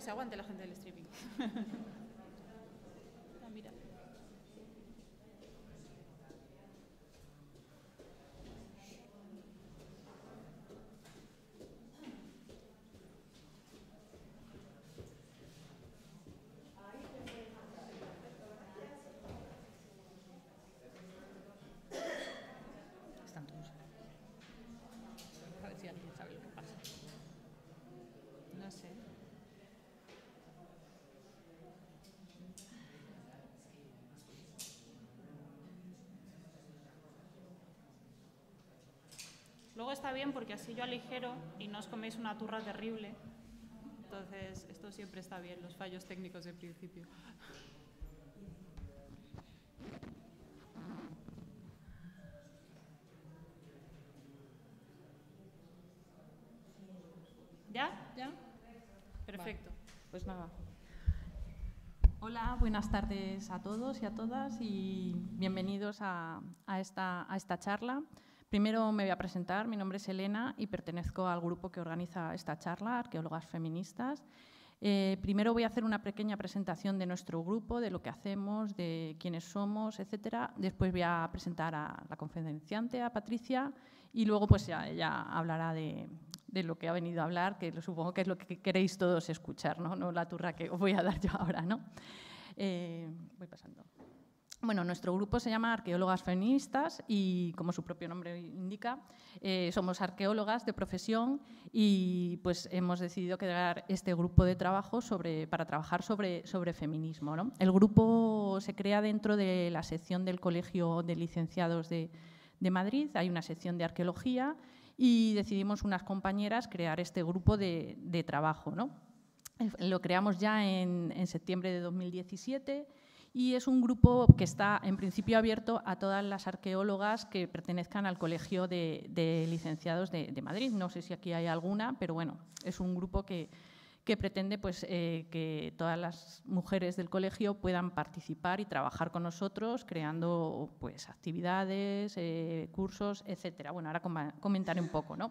se aguante la gente del streaming. Luego está bien porque así yo aligero y no os coméis una turra terrible. Entonces, esto siempre está bien, los fallos técnicos de principio. ¿Ya? ¿Ya? Perfecto. Pues nada. Hola, buenas tardes a todos y a todas y bienvenidos a esta charla. Primero me voy a presentar, mi nombre es Elena y pertenezco al grupo que organiza esta charla, Arqueólogas Feministas. Eh, primero voy a hacer una pequeña presentación de nuestro grupo, de lo que hacemos, de quiénes somos, etcétera. Después voy a presentar a la conferenciante, a Patricia, y luego pues ya ella hablará de, lo que ha venido a hablar, que lo supongo que es lo que queréis todos escuchar, ¿no? No la turra que os voy a dar yo ahora, ¿no? Eh, voy pasando. Bueno, nuestro grupo se llama Arqueólogas Feministas y, como su propio nombre indica, eh, somos arqueólogas de profesión y pues hemos decidido crear este grupo de trabajo para trabajar sobre, feminismo. El grupo se crea dentro de la sección del Colegio de Licenciados de, Madrid, hay una sección de arqueología y decidimos unas compañeras crear este grupo de, trabajo. ¿no? Lo creamos ya en septiembre de 2017 y es un grupo que está en principio abierto a todas las arqueólogas que pertenezcan al Colegio de, Licenciados de, Madrid. No sé si aquí hay alguna, pero bueno, es un grupo que, que pretende pues, eh, que todas las mujeres del colegio puedan participar y trabajar con nosotros creando pues, actividades, eh, cursos, etcétera. Bueno, ahora comentaré un poco, ¿no?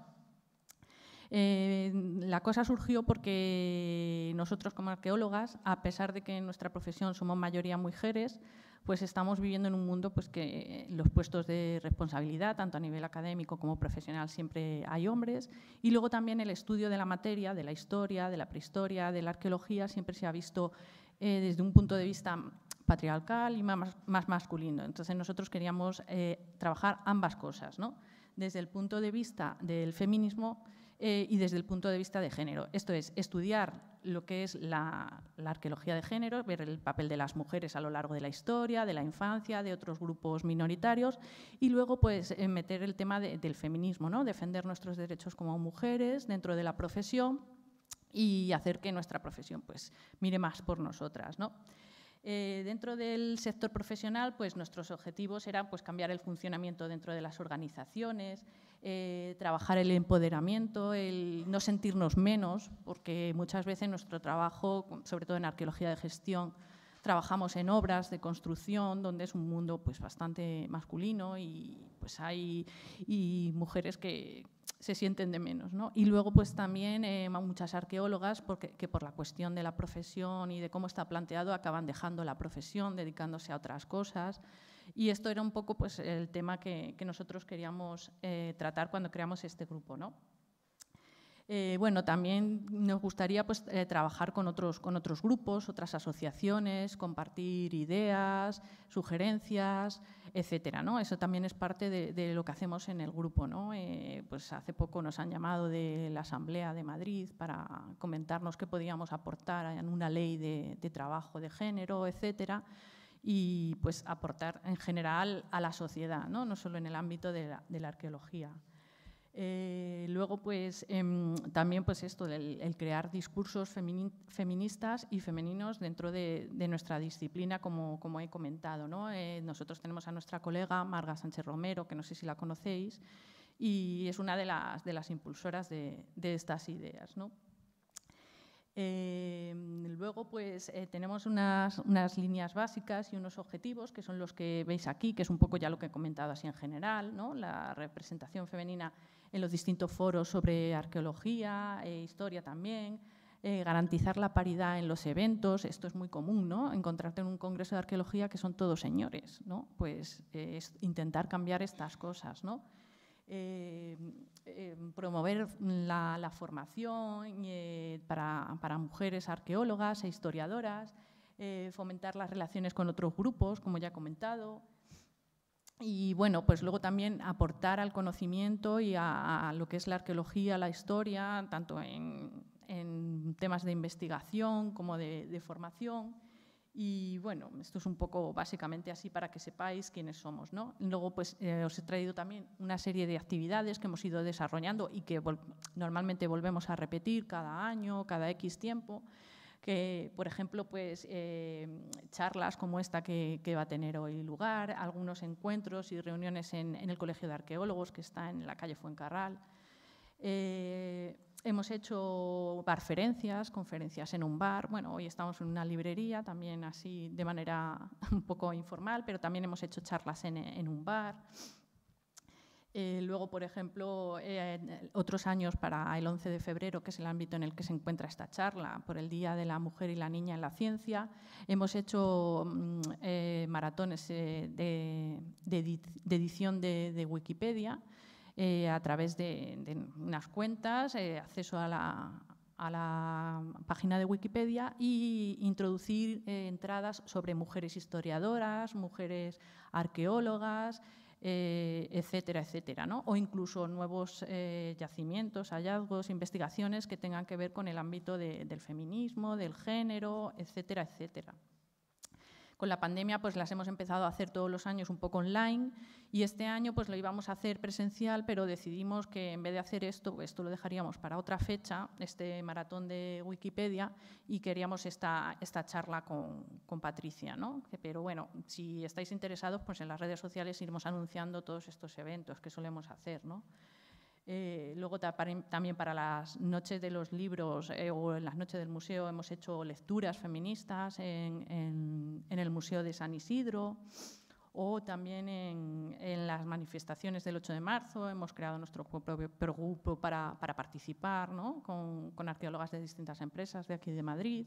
Eh, la cosa surgió porque nosotros como arqueólogas, a pesar de que en nuestra profesión somos mayoría mujeres, pues estamos viviendo en un mundo pues que los puestos de responsabilidad, tanto a nivel académico como profesional, siempre hay hombres. Y luego también el estudio de la materia, de la historia, de la prehistoria, de la arqueología, siempre se ha visto eh, desde un punto de vista patriarcal y más, masculino. Entonces nosotros queríamos eh, trabajar ambas cosas, ¿no? desde el punto de vista del feminismo eh, y desde el punto de vista de género. Esto es, estudiar lo que es la, arqueología de género, ver el papel de las mujeres a lo largo de la historia, de la infancia, de otros grupos minoritarios y luego pues eh, meter el tema del feminismo, ¿no? defender nuestros derechos como mujeres dentro de la profesión y hacer que nuestra profesión pues mire más por nosotras. ¿no? Eh, dentro del sector profesional, pues nuestros objetivos eran pues, cambiar el funcionamiento dentro de las organizaciones, eh, trabajar el empoderamiento, el no sentirnos menos, porque muchas veces nuestro trabajo, sobre todo en arqueología de gestión, trabajamos en obras de construcción donde es un mundo pues bastante masculino y pues hay mujeres que, se sienten de menos. ¿no? Y luego pues también eh, muchas arqueólogas porque, que por la cuestión de la profesión y de cómo está planteado acaban dejando la profesión, dedicándose a otras cosas. Y esto era un poco pues, el tema que, nosotros queríamos eh, tratar cuando creamos este grupo. ¿no? Eh, bueno, también nos gustaría pues, eh, trabajar con otros, con otros grupos, otras asociaciones, compartir ideas, sugerencias, etcétera. ¿no? Eso también es parte de, lo que hacemos en el grupo. ¿no? Eh, pues hace poco nos han llamado de la Asamblea de Madrid para comentarnos qué podíamos aportar en una ley de, trabajo de género, etcétera y pues aportar en general a la sociedad, no, solo en el ámbito de la arqueología. Eh, luego, pues em, también pues esto, del crear discursos feministas y femeninos dentro de, nuestra disciplina, como, he comentado. Eh, nosotros tenemos a nuestra colega Marga Sánchez Romero, que no sé si la conocéis, y es una de las, de las impulsoras de, estas ideas. Em, luego, pues eh, tenemos unas, líneas básicas y unos objetivos que son los que veis aquí, que es un poco ya lo que he comentado así en general, ¿no? la representación femenina en los distintos foros sobre arqueología e historia también, eh, garantizar la paridad en los eventos, esto es muy común, ¿no? Encontrarte en un congreso de arqueología que son todos señores, ¿no? Pues eh, es intentar cambiar estas cosas, ¿no? Eh, em, promover la, formación para, para, mujeres arqueólogas e historiadoras, fomentar las relaciones con otros grupos, como ya he comentado, y bueno, pues luego también aportar al conocimiento y a, lo que es la arqueología, la historia, tanto en, temas de investigación como de, formación. Y bueno, esto es un poco básicamente así para que sepáis quiénes somos. ¿no? Luego pues eh, os he traído también una serie de actividades que hemos ido desarrollando y que normalmente volvemos a repetir cada año, cada X tiempo que, por ejemplo, pues, eh, charlas como esta que, va a tener hoy lugar, algunos encuentros y reuniones en, el Colegio de Arqueólogos, que está en la calle Fuencarral. Eh, hemos hecho barferencias, conferencias en un bar. Bueno, hoy estamos en una librería, también así de manera un poco informal, pero también hemos hecho charlas en un bar. Eh, luego, por ejemplo, eh, otros años para el 11 de febrero, que es el ámbito en el que se encuentra esta charla, por el Día de la Mujer y la Niña en la Ciencia, hemos hecho mm, eh, maratones de, edición de, Wikipedia a través de, unas cuentas, acceso a la, página de Wikipedia e introducir entradas sobre mujeres historiadoras, mujeres arqueólogas, eh, etcétera, etcétera. ¿no? O incluso nuevos eh, yacimientos, hallazgos, investigaciones que tengan que ver con el ámbito del feminismo, del género, etcétera, etcétera. Con la pandemia pues las hemos empezado a hacer todos los años un poco online y este año pues lo íbamos a hacer presencial, pero decidimos que en vez de hacer esto, pues, esto lo dejaríamos para otra fecha, este maratón de Wikipedia, y queríamos esta, esta charla con, con Patricia. ¿no? Pero bueno, si estáis interesados, pues en las redes sociales iremos anunciando todos estos eventos que solemos hacer. ¿no? Eh, luego también para las noches de los libros eh, o en las noches del museo hemos hecho lecturas feministas en, el Museo de San Isidro o también en, las manifestaciones del 8 de marzo hemos creado nuestro propio grupo para, participar ¿no? con, con arqueólogas de distintas empresas de aquí de Madrid.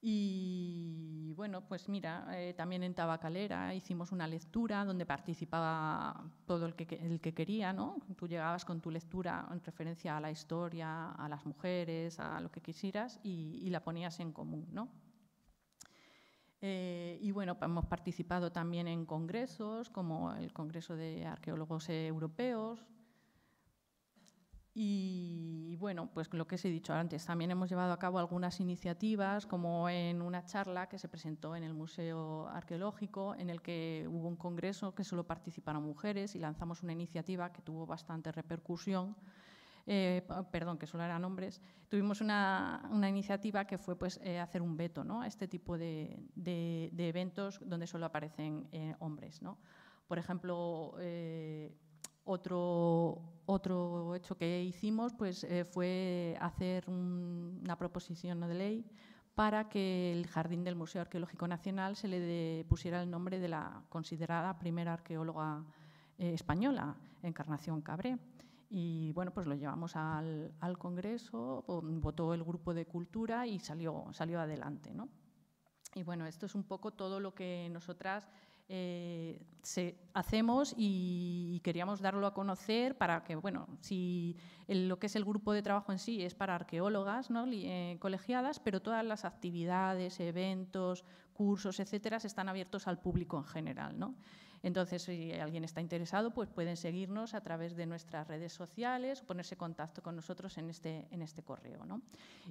Y bueno, pues mira, eh, también en Tabacalera hicimos una lectura donde participaba todo el que, quería, ¿no? Tú llegabas con tu lectura en referencia a la historia, a las mujeres, a lo que quisieras y, la ponías en común, ¿no? Eh, y bueno, hemos participado también en congresos, como el Congreso de Arqueólogos Europeos, y bueno, pues lo que os he dicho antes, también hemos llevado a cabo algunas iniciativas, como en una charla que se presentó en el Museo Arqueológico, en el que hubo un congreso que solo participaron mujeres y lanzamos una iniciativa que tuvo bastante repercusión. Eh, perdón, que solo eran hombres, tuvimos una, una iniciativa que fue pues, eh, hacer un veto ¿no? a este tipo de, de, eventos donde solo aparecen eh, hombres. ¿no? Por ejemplo, otro, otro hecho que hicimos pues, eh, fue hacer una proposición de ley para que el jardín del Museo Arqueológico Nacional se le pusiera el nombre de la considerada primera arqueóloga eh, española, Encarnación Cabré. Y bueno, pues lo llevamos al, al, Congreso, votó el grupo de cultura y salió, salió adelante. ¿no? Y bueno, esto es un poco todo lo que nosotras eh, se, hacemos y queríamos darlo a conocer para que, bueno, si lo que es el grupo de trabajo en sí es para arqueólogas ¿no? Eh, colegiadas, pero todas las actividades, eventos, cursos, etcétera, están abiertos al público en general, ¿no? Entonces, si alguien está interesado, pues pueden seguirnos a través de nuestras redes sociales, ponerse en contacto con nosotros en este, en este correo.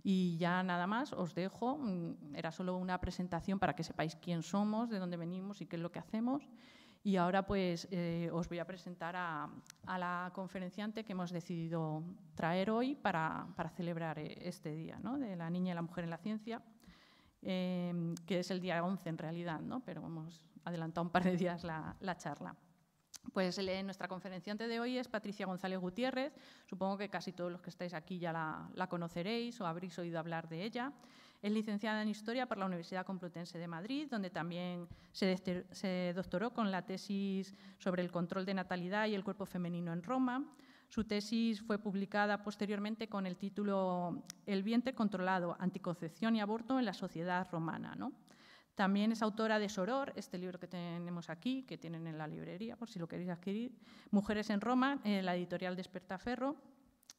Y ya nada más, os dejo. Mm, era solo una presentación para que sepáis quién somos, de dónde venimos y qué es lo que hacemos. Y ahora pues eh, os voy a presentar a, la conferenciante que hemos decidido traer hoy para, celebrar eh, este día de la niña y la mujer en la ciencia, eh, que es el día 11 en realidad, ¿no? pero vamos adelantado un par de días la, charla. Pues nuestra conferenciante de hoy es Patricia González Gutiérrez. Supongo que casi todos los que estáis aquí ya la, conoceréis o habréis oído hablar de ella. Es licenciada en Historia por la Universidad Complutense de Madrid, donde también se, doctoró con la tesis sobre el control de natalidad y el cuerpo femenino en Roma. Su tesis fue publicada posteriormente con el título El vientre controlado, anticoncepción y aborto en la sociedad romana. ¿no? También es autora de Soror, este libro que tenemos aquí, que tienen en la librería, por si lo queréis adquirir. Mujeres en Roma, en eh, la editorial Despertaferro.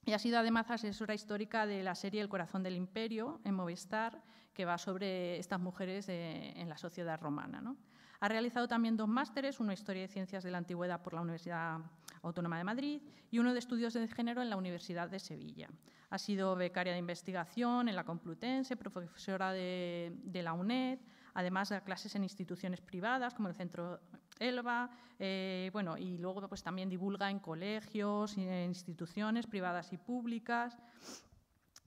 Y ha sido además asesora histórica de la serie El corazón del imperio en Movistar, que va sobre estas mujeres eh, en la sociedad romana. Ha realizado también dos másteres, uno de Historia de Ciencias de la Antigüedad por la Universidad Autónoma de Madrid y uno de Estudios de Género en la Universidad de Sevilla. Ha sido becaria de investigación en la Complutense, profesora de, de la UNED, además da clases en instituciones privadas como el Centro Elba, eh, bueno, y luego pues, también divulga en colegios, en instituciones privadas y públicas.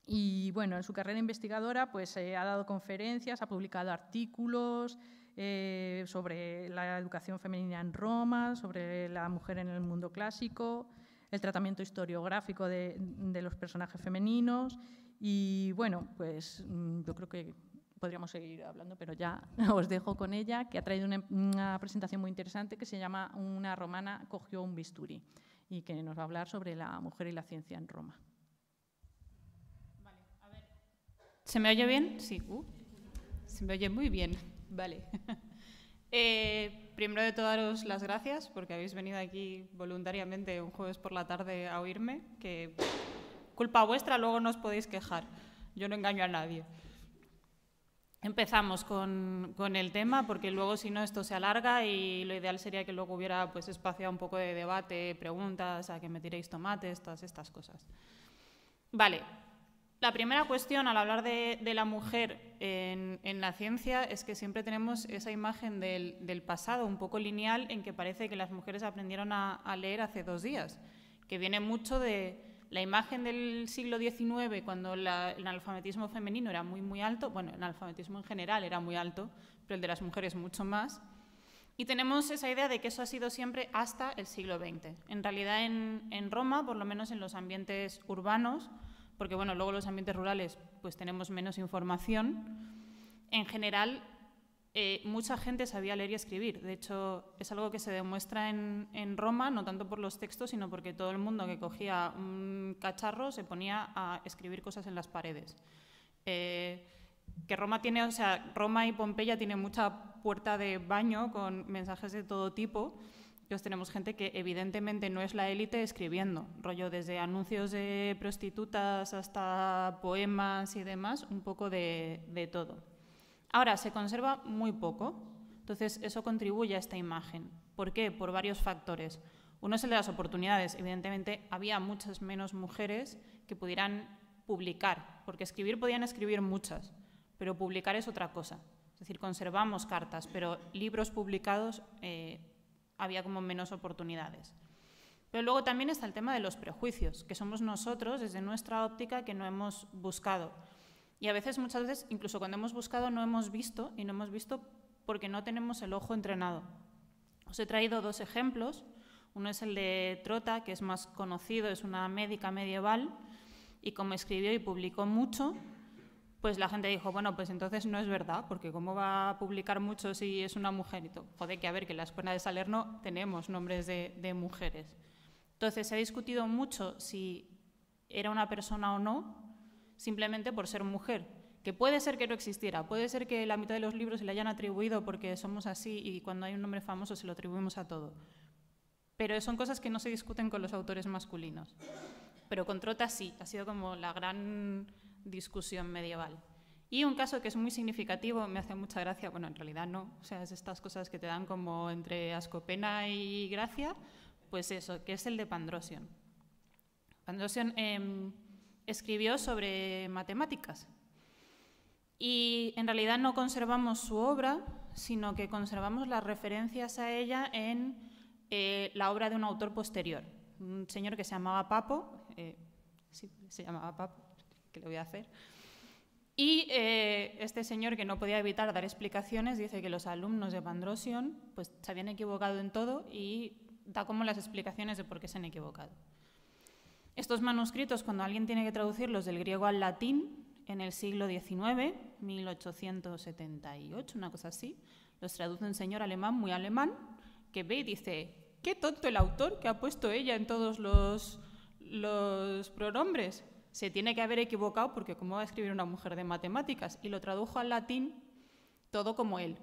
Y bueno, en su carrera investigadora pues, eh, ha dado conferencias, ha publicado artículos eh, sobre la educación femenina en Roma, sobre la mujer en el mundo clásico, el tratamiento historiográfico de, de los personajes femeninos. Y bueno, pues mm, yo creo que podríamos seguir hablando, pero ya os dejo con ella, que ha traído una, presentación muy interesante que se llama Una romana cogió un bisturi y que nos va a hablar sobre la mujer y la ciencia en Roma. Vale, a ver. ¿Se me oye bien? Sí, uh, se me oye muy bien. Vale. Eh, primero de todo, daros las gracias porque habéis venido aquí voluntariamente un jueves por la tarde a oírme, que culpa vuestra, luego no os podéis quejar. Yo no engaño a nadie. Empezamos con, el tema porque luego si no esto se alarga y lo ideal sería que luego hubiera pues espacio a un poco de debate, preguntas, a que me tiréis tomates, todas estas cosas. Vale, la primera cuestión al hablar de, la mujer en, la ciencia es que siempre tenemos esa imagen del, pasado un poco lineal en que parece que las mujeres aprendieron a, a leer hace dos días, que viene mucho de, la imagen del siglo XIX, cuando el analfabetismo femenino era muy, muy alto, bueno, el analfabetismo en general era muy alto, pero el de las mujeres mucho más, y tenemos esa idea de que eso ha sido siempre hasta el siglo XX. En realidad, en, Roma, por lo menos en los ambientes urbanos, porque bueno, luego los ambientes rurales pues tenemos menos información, en general eh, mucha gente sabía leer y escribir. De hecho, es algo que se demuestra en, Roma, no tanto por los textos, sino porque todo el mundo que cogía un mm, cacharro se ponía a escribir cosas en las paredes. Eh, que Roma tiene, o sea, Roma y Pompeya tienen mucha puerta de baño con mensajes de todo tipo. Entonces tenemos gente que evidentemente no es la élite escribiendo, rollo desde anuncios de prostitutas hasta poemas y demás, un poco de todo. Ahora, se conserva muy poco, entonces eso contribuye a esta imagen. ¿Por qué? Por varios factores. Uno es el de las oportunidades. Evidentemente, había muchas menos mujeres que pudieran publicar, porque escribir podían escribir muchas, pero publicar es otra cosa. Es decir, conservamos cartas, pero libros publicados eh, había como menos oportunidades. Pero luego también está el tema de los prejuicios, que somos nosotros, desde nuestra óptica, que no hemos buscado. Y a veces, muchas veces, incluso cuando hemos buscado, no hemos visto y no hemos visto porque no tenemos el ojo entrenado. Os he traído dos ejemplos. Uno es el de Trota, que es más conocido, es una médica medieval, y como escribió y publicó mucho, pues la gente dijo, bueno, pues entonces no es verdad, porque ¿cómo va a publicar mucho si es una mujer? Y todo. Joder, que a ver, que en la Escuela de Salerno tenemos nombres de, de mujeres. Entonces se ha discutido mucho si era una persona o no, simplemente por ser mujer, que puede ser que no existiera, puede ser que la mitad de los libros se le hayan atribuido porque somos así y cuando hay un nombre famoso se lo atribuimos a todo. Pero son cosas que no se discuten con los autores masculinos. Pero con Trota sí, ha sido como la gran discusión medieval. Y un caso que es muy significativo, me hace mucha gracia, bueno, en realidad no, o sea, es estas cosas que te dan como entre ascopena y gracia, pues eso, que es el de Pandrosion. Pandrosion em, escribió sobre matemáticas. Y en realidad no conservamos su obra, sino que conservamos las referencias a ella en eh, la obra de un autor posterior, un señor que se llamaba Papo, eh, sí, se llamaba Papo, que le voy a hacer? Y eh, este señor, que no podía evitar dar explicaciones, dice que los alumnos de Pandrosion pues, se habían equivocado en todo y da como las explicaciones de por qué se han equivocado. Estos manuscritos, cuando alguien tiene que traducirlos del griego al latín, en el siglo XIX, 1878, una cosa así, los traduce un señor alemán, muy alemán, que ve y dice, qué tonto el autor que ha puesto ella en todos los, pronombres. Se tiene que haber equivocado porque cómo va a escribir una mujer de matemáticas y lo tradujo al latín todo como él.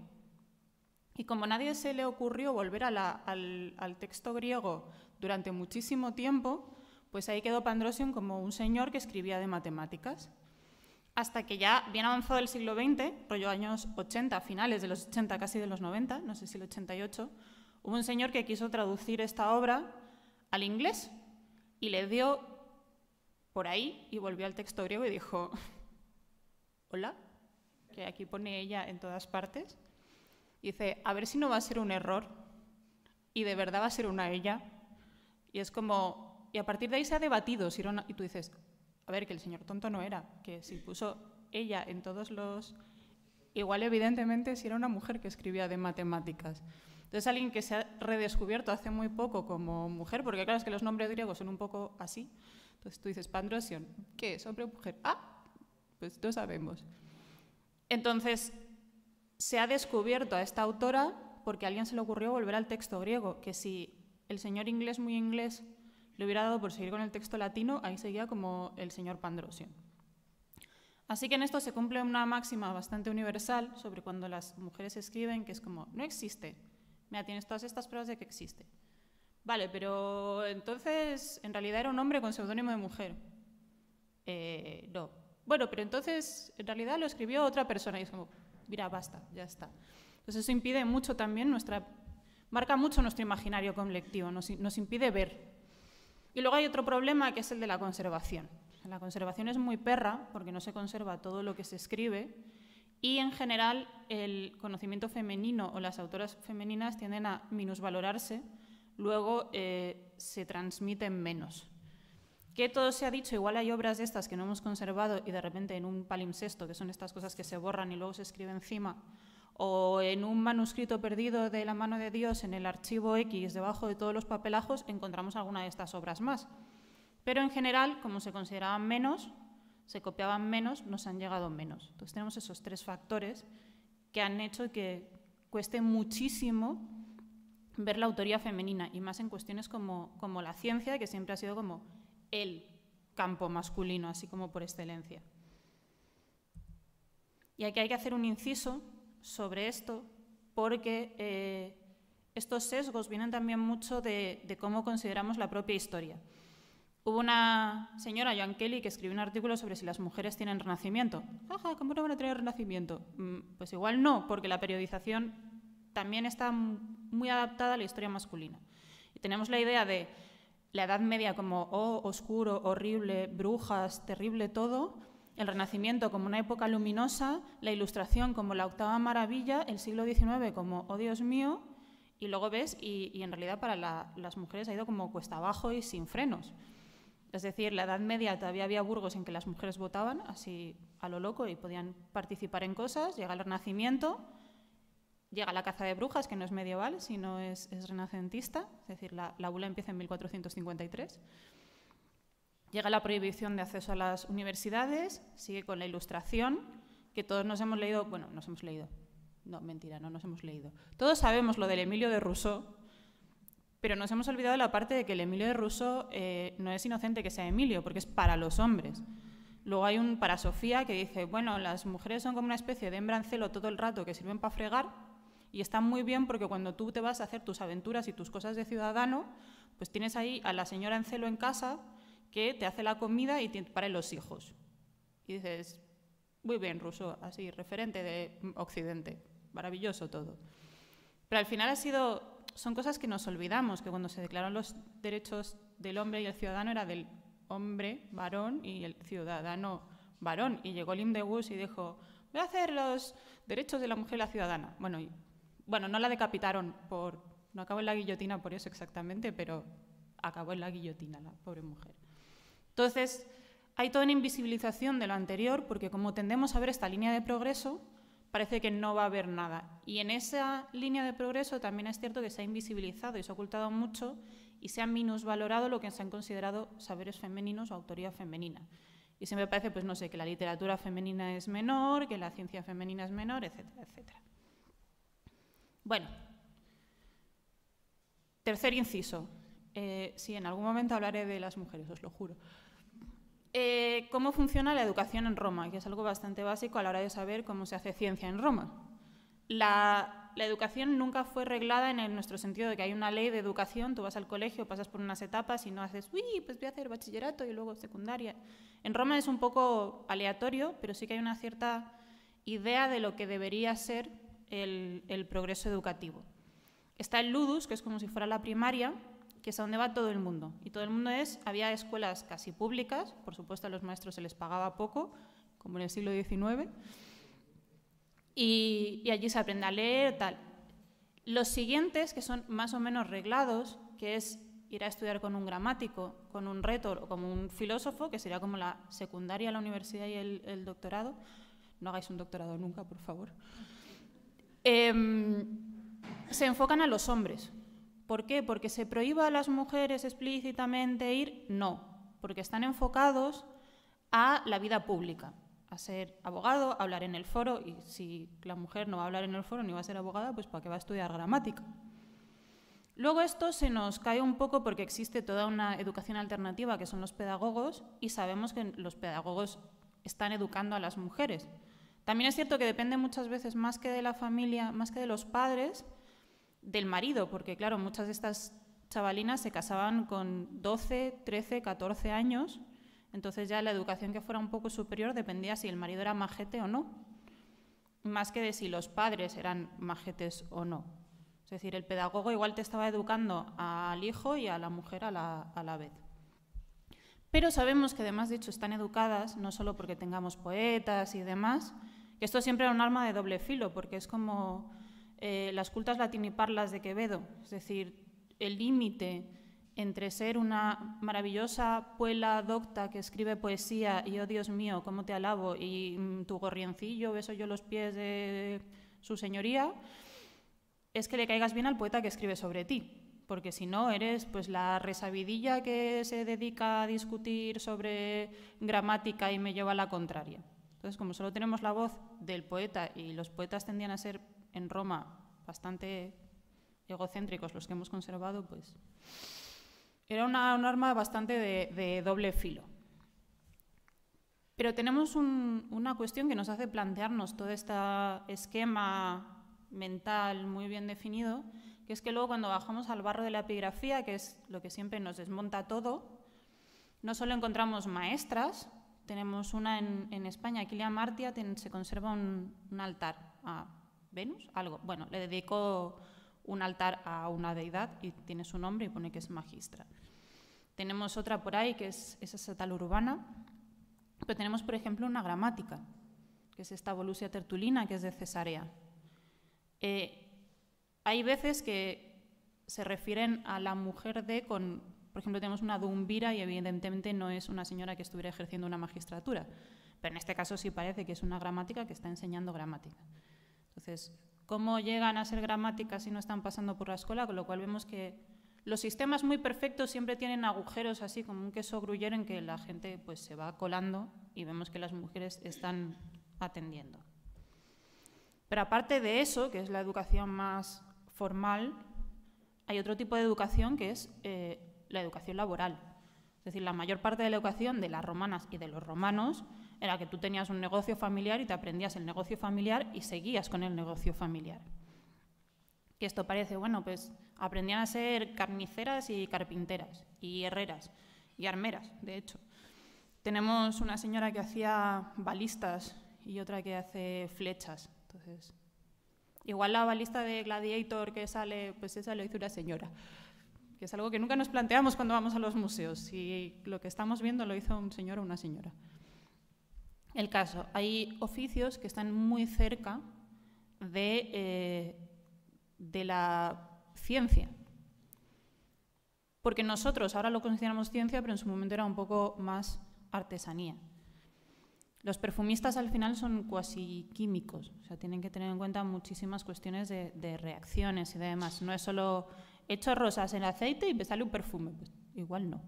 Y como nadie se le ocurrió volver al texto griego durante muchísimo tiempo, pues ahí quedó Pandrosion como un señor que escribía de matemáticas. Hasta que ya, bien avanzado el siglo XX, rollo años 80, finales de los 80, casi de los 90, no sé si el 88, hubo un señor que quiso traducir esta obra al inglés y le dio por ahí y volvió al texto griego y dijo, hola, que aquí pone ella en todas partes. dice, a ver si no va a ser un error y de verdad va a ser una ella. Y es como, y a partir de ahí se ha debatido si era una... y tú dices, a ver, que el señor tonto no era, que se puso ella en todos los... Igual evidentemente si era una mujer que escribía de matemáticas. Entonces alguien que se ha redescubierto hace muy poco como mujer, porque claro es que los nombres griegos son un poco así. Entonces tú dices, Pandrosion, ¿qué es hombre o mujer? Ah, pues no sabemos. Entonces se ha descubierto a esta autora porque a alguien se le ocurrió volver al texto griego, que si el señor inglés muy inglés le hubiera dado por seguir con el texto latino, ahí seguía como el señor Pandrosio. Así que en esto se cumple una máxima bastante universal sobre cuando las mujeres escriben, que es como, no existe. Mira, tienes todas estas pruebas de que existe. Vale, pero entonces en realidad era un hombre con seudónimo de mujer. Eh, no. Bueno, pero entonces en realidad lo escribió otra persona y es como, mira, basta, ya está. Entonces eso impide mucho también nuestra, marca mucho nuestro imaginario colectivo, nos, nos impide ver y luego hay otro problema que es el de la conservación. La conservación es muy perra porque no se conserva todo lo que se escribe y en general el conocimiento femenino o las autoras femeninas tienden a minusvalorarse, luego eh, se transmiten menos. Que todo se ha dicho, igual hay obras de estas que no hemos conservado y de repente en un palimpsesto, que son estas cosas que se borran y luego se escribe encima, o en un manuscrito perdido de la mano de Dios en el archivo X, debajo de todos los papelajos, encontramos alguna de estas obras más. Pero en general, como se consideraban menos, se copiaban menos, nos han llegado menos. Entonces tenemos esos tres factores que han hecho que cueste muchísimo ver la autoría femenina, y más en cuestiones como, como la ciencia, que siempre ha sido como el campo masculino, así como por excelencia. Y aquí hay que hacer un inciso sobre esto porque eh, estos sesgos vienen también mucho de, cómo consideramos la propia historia. Hubo una señora, Joan Kelly, que escribió un artículo sobre si las mujeres tienen renacimiento. Ajá, ¿cómo no van a tener renacimiento? Mm, pues igual no, porque la periodización también está muy adaptada a la historia masculina. Y tenemos la idea de la Edad Media como, oh, oscuro, horrible, brujas, terrible todo, el Renacimiento como una época luminosa, la Ilustración como la octava maravilla, el siglo XIX como, oh Dios mío, y luego ves, y, en realidad para las mujeres ha ido como cuesta abajo y sin frenos. Es decir, la Edad Media todavía había burgos en que las mujeres votaban así a lo loco y podían participar en cosas, llega el Renacimiento, llega la caza de brujas, que no es medieval, sino es, renacentista, es decir, la, la bula empieza en 1453. Llega la prohibición de acceso a las universidades, sigue con la ilustración, que todos nos hemos leído, bueno, nos hemos leído, no, mentira, no nos hemos leído. Todos sabemos lo del Emilio de Rousseau, pero nos hemos olvidado la parte de que el Emilio de Rousseau eh, no es inocente que sea Emilio, porque es para los hombres. Luego hay un para Sofía que dice, bueno, las mujeres son como una especie de celo todo el rato que sirven para fregar y está muy bien porque cuando tú te vas a hacer tus aventuras y tus cosas de ciudadano, pues tienes ahí a la señora en celo en casa que te hace la comida y te para los hijos. Y dices, muy bien, ruso, así, referente de Occidente, maravilloso todo. Pero al final ha sido, son cosas que nos olvidamos, que cuando se declararon los derechos del hombre y el ciudadano era del hombre varón y el ciudadano varón. Y llegó Lim de y dijo, voy a hacer los derechos de la mujer y la ciudadana. Bueno, bueno, no la decapitaron por, no acabó en la guillotina por eso exactamente, pero acabó en la guillotina la pobre mujer. Entonces, hay toda una invisibilización de lo anterior, porque como tendemos a ver esta línea de progreso, parece que no va a haber nada. Y en esa línea de progreso también es cierto que se ha invisibilizado y se ha ocultado mucho y se ha minusvalorado lo que se han considerado saberes femeninos o autoría femenina. Y se me parece, pues no sé, que la literatura femenina es menor, que la ciencia femenina es menor, etcétera, etcétera. Bueno, tercer inciso. Eh, sí, en algún momento hablaré de las mujeres, os lo juro. Eh, cómo funciona la educación en Roma, que es algo bastante básico a la hora de saber cómo se hace ciencia en Roma. La, educación nunca fue reglada en nuestro sentido de que hay una ley de educación, tú vas al colegio, pasas por unas etapas y no haces, uy, pues voy a hacer bachillerato y luego secundaria. En Roma es un poco aleatorio, pero sí que hay una cierta idea de lo que debería ser el, el progreso educativo. Está el ludus, que es como si fuera la primaria, que es a donde va todo el mundo. Y todo el mundo es, había escuelas casi públicas, por supuesto a los maestros se les pagaba poco, como en el siglo XIX, y, allí se aprende a leer, tal. Los siguientes, que son más o menos reglados, que es ir a estudiar con un gramático, con un retor o como un filósofo, que sería como la secundaria, la universidad y el, doctorado. No hagáis un doctorado nunca, por favor. Em, se enfocan a los hombres. ¿Por qué? ¿Porque se prohíba a las mujeres explícitamente ir? No, porque están enfocados a la vida pública, a ser abogado, a hablar en el foro, y si la mujer no va a hablar en el foro ni va a ser abogada, pues ¿para qué va a estudiar gramática? Luego esto se nos cae un poco porque existe toda una educación alternativa que son los pedagogos y sabemos que los pedagogos están educando a las mujeres. También es cierto que depende muchas veces más que de la familia, más que de los padres, del marido, porque claro, muchas de estas chavalinas se casaban con 12, 13, 14 años, entonces ya la educación que fuera un poco superior dependía si el marido era majete o no, más que de si los padres eran majetes o no. Es decir, el pedagogo igual te estaba educando al hijo y a la mujer a la, vez. Pero sabemos que, además de dicho, están educadas, no solo porque tengamos poetas y demás, que esto siempre era un arma de doble filo, porque es como eh, las cultas latiniparlas de Quevedo, es decir, el límite entre ser una maravillosa puela docta que escribe poesía y, oh Dios mío, cómo te alabo, y mm, tu gorriencillo beso yo los pies de su señoría, es que le caigas bien al poeta que escribe sobre ti. Porque si no, eres pues la resabidilla que se dedica a discutir sobre gramática y me lleva a la contraria. Entonces, como solo tenemos la voz del poeta y los poetas tendían a ser en Roma bastante egocéntricos los que hemos conservado, pues era una, un arma bastante de, doble filo. Pero tenemos una cuestión que nos hace plantearnos todo este esquema mental muy bien definido, que es que luego cuando bajamos al barro de la epigrafía, que es lo que siempre nos desmonta todo, no solo encontramos maestras, tenemos una en, en España, Aquilia Martia, se conserva un, altar a Venus, algo. Bueno, le dedico un altar a una deidad y tiene su nombre y pone que es magistra. Tenemos otra por ahí que es esa tal urbana, pero tenemos, por ejemplo, una gramática, que es esta Volusia tertulina, que es de Cesarea. Eh, hay veces que se refieren a la mujer de con, por ejemplo, tenemos una dumbira y evidentemente no es una señora que estuviera ejerciendo una magistratura, pero en este caso sí parece que es una gramática que está enseñando gramática. Entonces, ¿cómo llegan a ser gramáticas si no están pasando por la escuela? Con lo cual vemos que los sistemas muy perfectos siempre tienen agujeros así como un queso gruyere en que la gente pues se va colando y vemos que las mujeres están atendiendo. Pero aparte de eso, que es la educación más formal, hay otro tipo de educación que es eh, la educación laboral. Es decir, la mayor parte de la educación de las romanas y de los romanos era que tú tenías un negocio familiar y te aprendías el negocio familiar y seguías con el negocio familiar. Que esto parece, bueno, pues aprendían a ser carniceras y carpinteras y herreras y armeras, de hecho. Tenemos una señora que hacía balistas y otra que hace flechas. Entonces, igual la balista de Gladiator que sale, pues esa lo hizo una señora que es algo que nunca nos planteamos cuando vamos a los museos, y lo que estamos viendo lo hizo un señor o una señora. El caso, hay oficios que están muy cerca eh, de, la ciencia. Porque nosotros ahora lo consideramos ciencia, pero en su momento era un poco más artesanía. Los perfumistas al final son cuasi químicos, o sea, tienen que tener en cuenta muchísimas cuestiones de, reacciones y demás. No es solo echo rosas en aceite y me sale un perfume, pues igual no.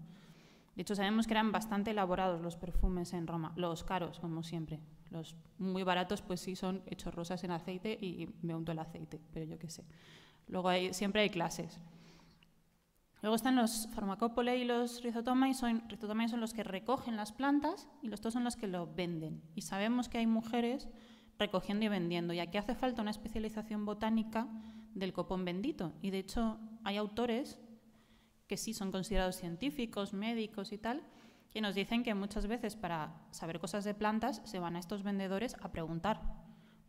De hecho, sabemos que eran bastante elaborados los perfumes en Roma, los caros, como siempre. Los muy baratos, pues sí, son hechos rosas en aceite y me unto el aceite, pero yo qué sé. Luego siempre hay clases. Luego están los farmacópole y los rizotoma, y son, son los que recogen las plantas y los dos son los que lo venden. Y sabemos que hay mujeres recogiendo y vendiendo. Y aquí hace falta una especialización botánica del copón bendito. Y de hecho hay autores que sí son considerados científicos, médicos y tal, que nos dicen que muchas veces para saber cosas de plantas se van a estos vendedores a preguntar,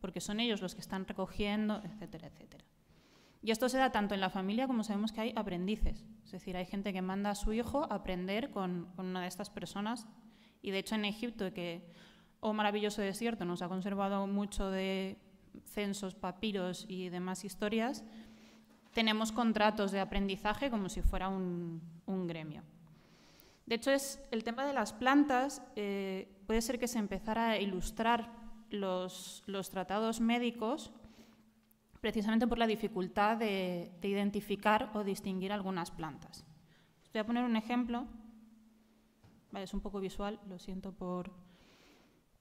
porque son ellos los que están recogiendo, etcétera, etcétera. Y esto se da tanto en la familia como sabemos que hay aprendices, es decir, hay gente que manda a su hijo a aprender con, una de estas personas, y de hecho en Egipto, que, oh maravilloso desierto, nos ha conservado mucho de censos, papiros y demás historias, tenemos contratos de aprendizaje como si fuera un, gremio. De hecho, es el tema de las plantas eh, puede ser que se empezara a ilustrar los, tratados médicos precisamente por la dificultad de, identificar o distinguir algunas plantas. voy a poner un ejemplo. es un poco visual, lo siento por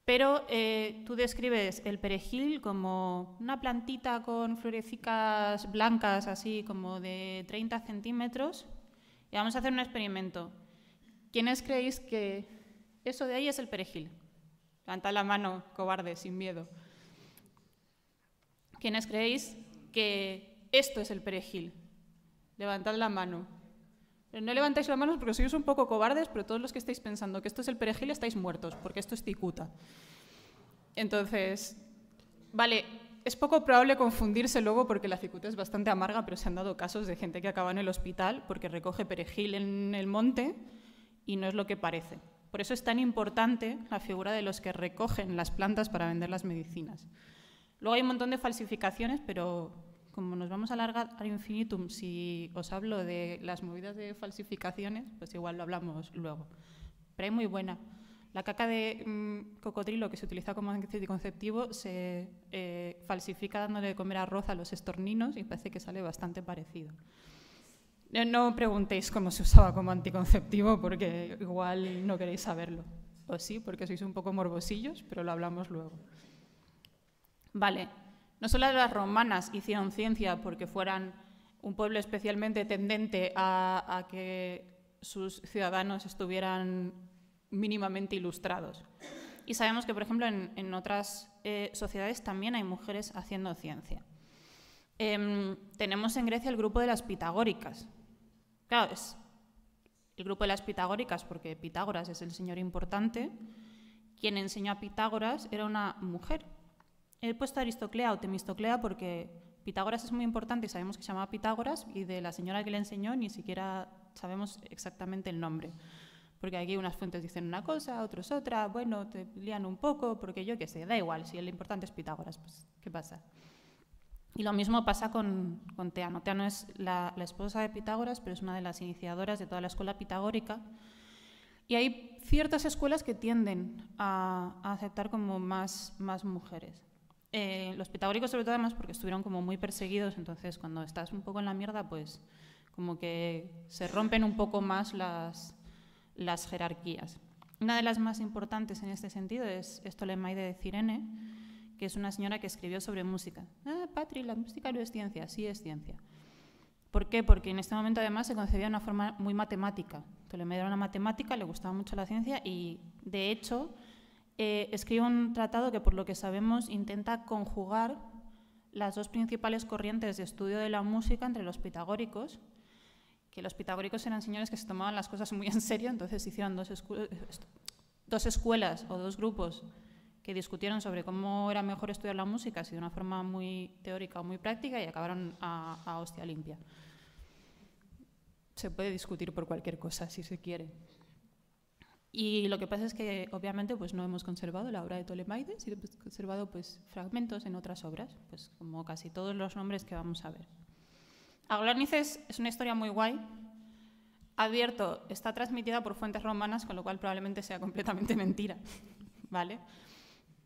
pero eh, tú describes el perejil como una plantita con florecitas blancas, así como de 30 centímetros. Y vamos a hacer un experimento. ¿Quiénes creéis que eso de ahí es el perejil? Levantad la mano, cobarde, sin miedo. ¿Quiénes creéis que esto es el perejil? Levantad la mano. Eh, no levantáis las manos porque sois un poco cobardes, pero todos los que estáis pensando que esto es el perejil estáis muertos, porque esto es cicuta. Entonces, vale, es poco probable confundirse luego porque la cicuta es bastante amarga, pero se han dado casos de gente que acaba en el hospital porque recoge perejil en el monte y no es lo que parece. Por eso es tan importante la figura de los que recogen las plantas para vender las medicinas. Luego hay un montón de falsificaciones, pero como nos vamos a alargar al infinitum, si os hablo de las movidas de falsificaciones, pues igual lo hablamos luego. Pero hay muy buena. La caca de mm, cocodrilo que se utiliza como anticonceptivo se eh, falsifica dándole de comer arroz a los estorninos y parece que sale bastante parecido. no preguntéis cómo se usaba como anticonceptivo porque igual no queréis saberlo. O sí, porque sois un poco morbosillos, pero lo hablamos luego. Vale, no solo las romanas hicieron ciencia porque fueran un pueblo especialmente tendente a, que sus ciudadanos estuvieran mínimamente ilustrados. Y sabemos que, por ejemplo, en, otras eh, sociedades también hay mujeres haciendo ciencia. Em, tenemos en Grecia el grupo de las pitagóricas. Claro, es el grupo de las pitagóricas porque Pitágoras es el señor importante. Quien enseñó a Pitágoras era una mujer, He puesto Aristoclea o Temistoclea porque Pitágoras es muy importante y sabemos que se llamaba Pitágoras y de la señora que le enseñó ni siquiera sabemos exactamente el nombre. Porque aquí unas fuentes dicen una cosa, otras otra, bueno, te lían un poco, porque yo qué sé, da igual, si el importante es Pitágoras, pues ¿qué pasa? Y lo mismo pasa con, Teano. Teano es la, esposa de Pitágoras, pero es una de las iniciadoras de toda la escuela pitagórica. Y hay ciertas escuelas que tienden a, aceptar como más mujeres. Eh, los pitagóricos sobre todo además porque estuvieron como muy perseguidos, entonces cuando estás un poco en la mierda, pues como que se rompen un poco más las, las jerarquías. Una de las más importantes en este sentido es Ptolemaide de Cirene, que es una señora que escribió sobre música. Ah, Patri, la música no es ciencia, sí es ciencia. ¿Por qué? Porque en este momento además se concebía de una forma muy matemática. Ptolemaide era una matemática, le gustaba mucho la ciencia y de hecho eh, escribe un tratado que, por lo que sabemos, intenta conjugar las dos principales corrientes de estudio de la música entre los pitagóricos, que los pitagóricos eran señores que se tomaban las cosas muy en serio, entonces hicieron dos, escuelas o dos grupos que discutieron sobre cómo era mejor estudiar la música, si de una forma muy teórica o muy práctica, y acabaron a, a hostia limpia. Se puede discutir por cualquier cosa, si se quiere. Y lo que pasa es que obviamente pues no hemos conservado la obra de Ptolemaides, sino hemos pues, conservado pues fragmentos en otras obras, pues como casi todos los nombres que vamos a ver. Aglaónice es una historia muy guay. Advierto, está transmitida por fuentes romanas, con lo cual probablemente sea completamente mentira, ¿vale?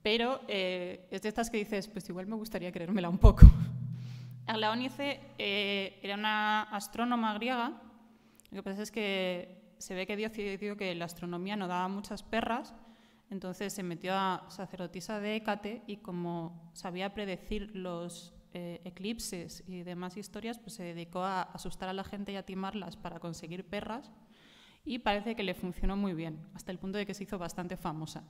Pero eh, es de estas que dices, pues igual me gustaría creérmela un poco. Aglaonice eh, era una astrónoma griega. Lo que pasa es que se ve que Dios decidió que la astronomía no daba muchas perras, entonces se metió a sacerdotisa de Hécate y como sabía predecir los eh, eclipses y demás historias, pues se dedicó a asustar a la gente y a timarlas para conseguir perras y parece que le funcionó muy bien, hasta el punto de que se hizo bastante famosa.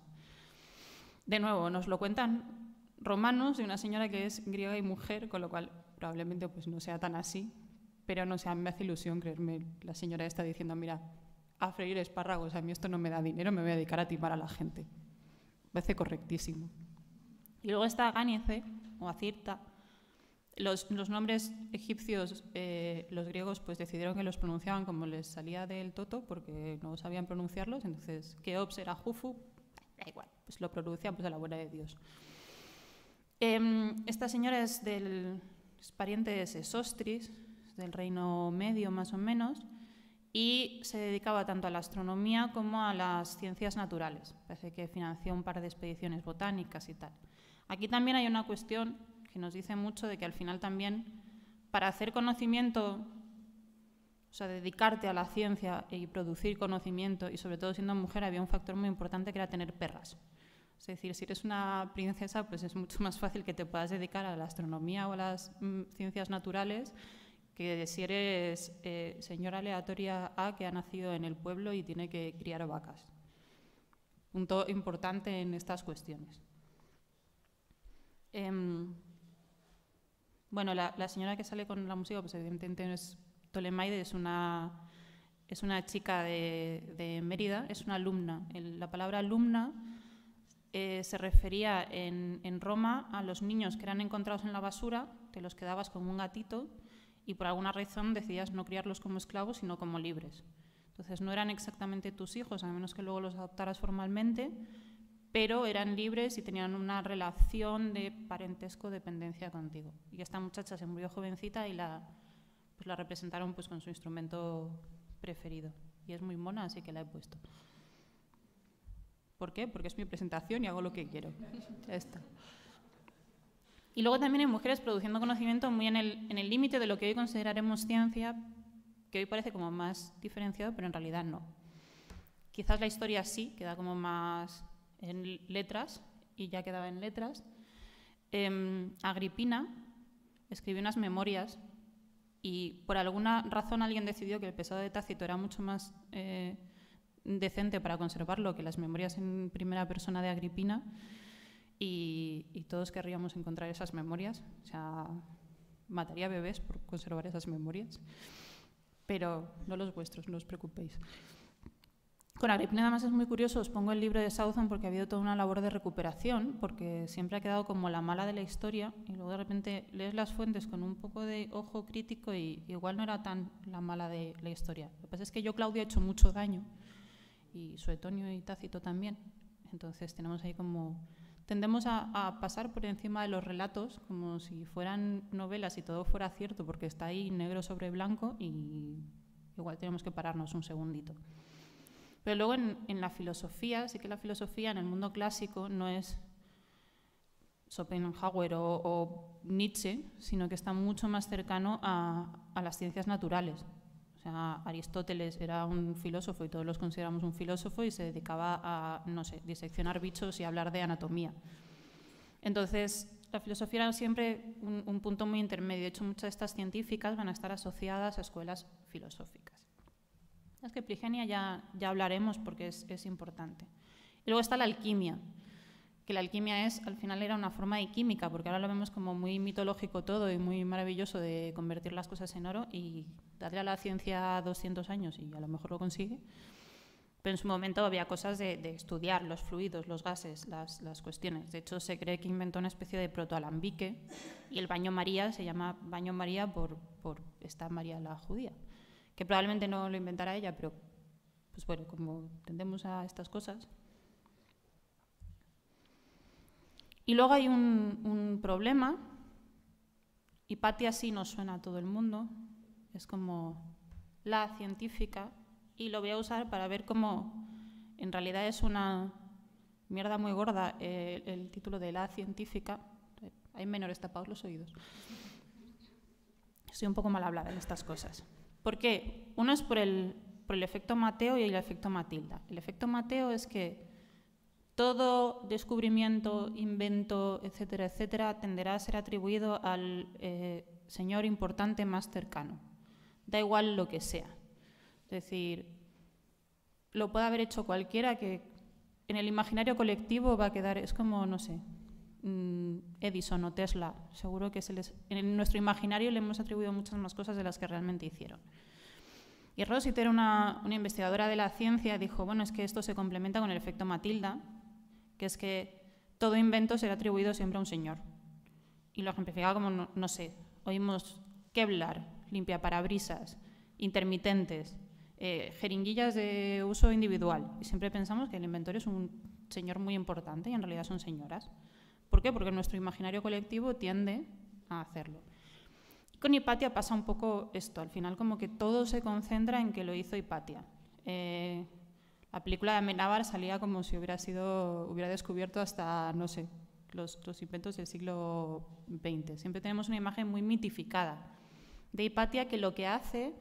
De nuevo, nos lo cuentan romanos de una señora que es griega y mujer, con lo cual probablemente pues, no sea tan así, pero no sé, me hace ilusión creerme la señora está diciendo, mira, a freír espárragos, a mí esto no me da dinero, me voy a dedicar a timar a la gente. Me parece correctísimo. Y luego está Gánice, o Acirta. Los, nombres egipcios, eh, los griegos, pues decidieron que los pronunciaban como les salía del toto, porque no sabían pronunciarlos. Entonces, Keops era Jufu, da igual, pues lo pronuncian pues, a la buena de Dios. Em, esta señora del es pariente de Sesostris, del reino medio más o menos, y se dedicaba tanto a la astronomía como a las ciencias naturales. Parece que financió un par de expediciones botánicas y tal. Aquí también hay una cuestión que nos dice mucho de que al final también para hacer conocimiento, o sea, dedicarte a la ciencia y producir conocimiento, y sobre todo siendo mujer, había un factor muy importante que era tener perras. Es decir, si eres una princesa, pues es mucho más fácil que te puedas dedicar a la astronomía o a las mm, ciencias naturales que si eres eh, señora aleatoria A que ha nacido en el pueblo y tiene que criar vacas. Punto importante en estas cuestiones. Em, bueno, la, señora que sale con la música, pues evidentemente no es Tolemaide, es una, es una chica de, Mérida, es una alumna. la palabra alumna eh, se refería en, en Roma a los niños que eran encontrados en la basura, te los quedabas como un gatito, y por alguna razón decías no criarlos como esclavos, sino como libres. Entonces no eran exactamente tus hijos, a menos que luego los adoptaras formalmente, pero eran libres y tenían una relación de parentesco, dependencia contigo. Y esta muchacha se murió jovencita y la, pues la representaron pues con su instrumento preferido. Y es muy mona, así que la he puesto. ¿Por qué? Porque es mi presentación y hago lo que quiero. Y luego también hay mujeres produciendo conocimiento muy en el límite de lo que hoy consideraremos ciencia, que hoy parece como más diferenciado, pero en realidad no. Quizás la historia sí, queda como más en letras, y ya quedaba en letras. Em, Agripina escribió unas memorias y por alguna razón alguien decidió que el pesado de Tácito era mucho más eh, decente para conservarlo que las memorias en primera persona de Agripina y, todos querríamos encontrar esas memorias. O sea, mataría bebés por conservar esas memorias, pero no los vuestros, no os preocupéis. Con nada más es muy curioso, os pongo el libro de Southam porque ha habido toda una labor de recuperación, porque siempre ha quedado como la mala de la historia y luego de repente lees las fuentes con un poco de ojo crítico y igual no era tan la mala de la historia. Lo que pasa es que yo, Claudia, he hecho mucho daño y Suetonio y Tácito también, entonces tenemos ahí como Tendemos a, pasar por encima de los relatos como si fueran novelas y todo fuera cierto, porque está ahí negro sobre blanco y igual tenemos que pararnos un segundito. Pero luego en, la filosofía, sí que la filosofía en el mundo clásico no es Schopenhauer o, Nietzsche, sino que está mucho más cercano a las ciencias naturales, Aristóteles era un filósofo y todos los consideramos un filósofo y se dedicaba a, no sé, diseccionar bichos y hablar de anatomía. Entonces, la filosofía era siempre un, punto muy intermedio. De hecho, muchas de estas científicas van a estar asociadas a escuelas filosóficas. Es que Prigenia ya, ya hablaremos porque es, es importante. Y luego está la alquimia que la alquimia es, al final era una forma de química, porque ahora lo vemos como muy mitológico todo y muy maravilloso de convertir las cosas en oro y darle a la ciencia 200 años y a lo mejor lo consigue. Pero en su momento había cosas de, estudiar los fluidos, los gases, las, cuestiones. De hecho, se cree que inventó una especie de protoalambique y el baño María se llama baño María por, esta María la judía, que probablemente no lo inventara ella, pero pues bueno, como tendemos a estas cosas, Y luego hay un, problema, y Patti así nos suena a todo el mundo, es como la científica, y lo voy a usar para ver cómo en realidad es una mierda muy gorda eh, el título de la científica. Hay menores tapados los oídos. Soy un poco mal hablada en estas cosas. ¿Por qué? Uno es por por el efecto Mateo y el efecto Matilda. El efecto Mateo es que todo descubrimiento, invento, etcétera, etcétera, tenderá a ser atribuido al eh, señor importante más cercano. Da igual lo que sea. Es decir, lo puede haber hecho cualquiera que en el imaginario colectivo va a quedar, es como, no sé, mm, Edison o Tesla. Seguro que en nuestro imaginario le hemos atribuido muchas más cosas de las que realmente hicieron. Y Rosita una, una investigadora de la ciencia, dijo, bueno, es que esto se complementa con el efecto Matilda, que es que todo invento será atribuido siempre a un señor. Y lo ejemplificaba como, no, sé, oímos Kevlar, limpia parabrisas, intermitentes, eh, jeringuillas de uso individual. Y siempre pensamos que el inventor es un señor muy importante y en realidad son señoras. ¿Por qué? Porque nuestro imaginario colectivo tiende a hacerlo. Con Hipatia pasa un poco esto, al final como que todo se concentra en que lo hizo Hipatia. Eh, la película de Amenábar salía como si hubiera sido, hubiera descubierto hasta, no sé, los, inventos del siglo XX. Siempre tenemos una imagen muy mitificada de Hipatia que lo que hace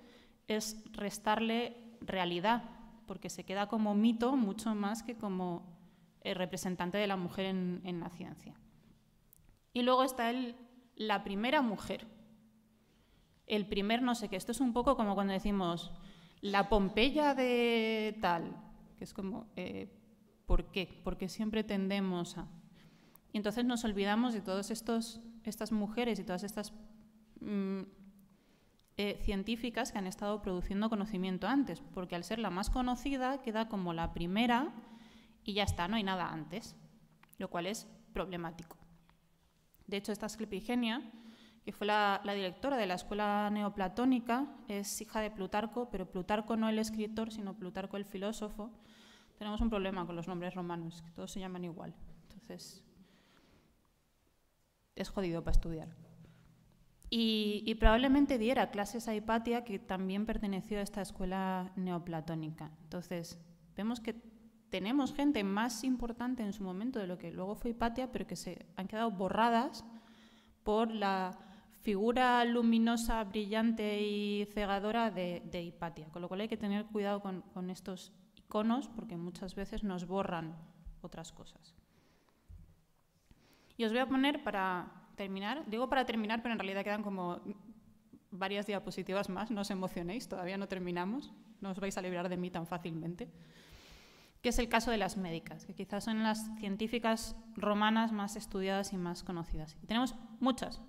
es restarle realidad, porque se queda como mito mucho más que como el eh, representante de la mujer en, la ciencia. Y luego está el, la primera mujer, el primer no sé qué. Esto es un poco como cuando decimos la Pompeya de tal, que es como, eh, ¿por qué? Porque siempre tendemos a... Y entonces nos olvidamos de todas estas mujeres y todas estas mm, eh, científicas que han estado produciendo conocimiento antes, porque al ser la más conocida queda como la primera y ya está, no hay nada antes, lo cual es problemático. De hecho, esta esclepigenia que fue la, directora de la Escuela Neoplatónica, es hija de Plutarco, pero Plutarco no el escritor, sino Plutarco el filósofo. Tenemos un problema con los nombres romanos, que todos se llaman igual. Entonces, es jodido para estudiar. Y, y probablemente diera clases a Hipatia, que también perteneció a esta escuela neoplatónica. Entonces, vemos que tenemos gente más importante en su momento de lo que luego fue Hipatia, pero que se han quedado borradas por la figura luminosa, brillante y cegadora de, Hipatia. Con lo cual hay que tener cuidado con, estos iconos porque muchas veces nos borran otras cosas. Y os voy a poner para terminar, digo para terminar, pero en realidad quedan como varias diapositivas más, no os emocionéis, todavía no terminamos, no os vais a librar de mí tan fácilmente, que es el caso de las médicas, que quizás son las científicas romanas más estudiadas y más conocidas. tenemos muchas,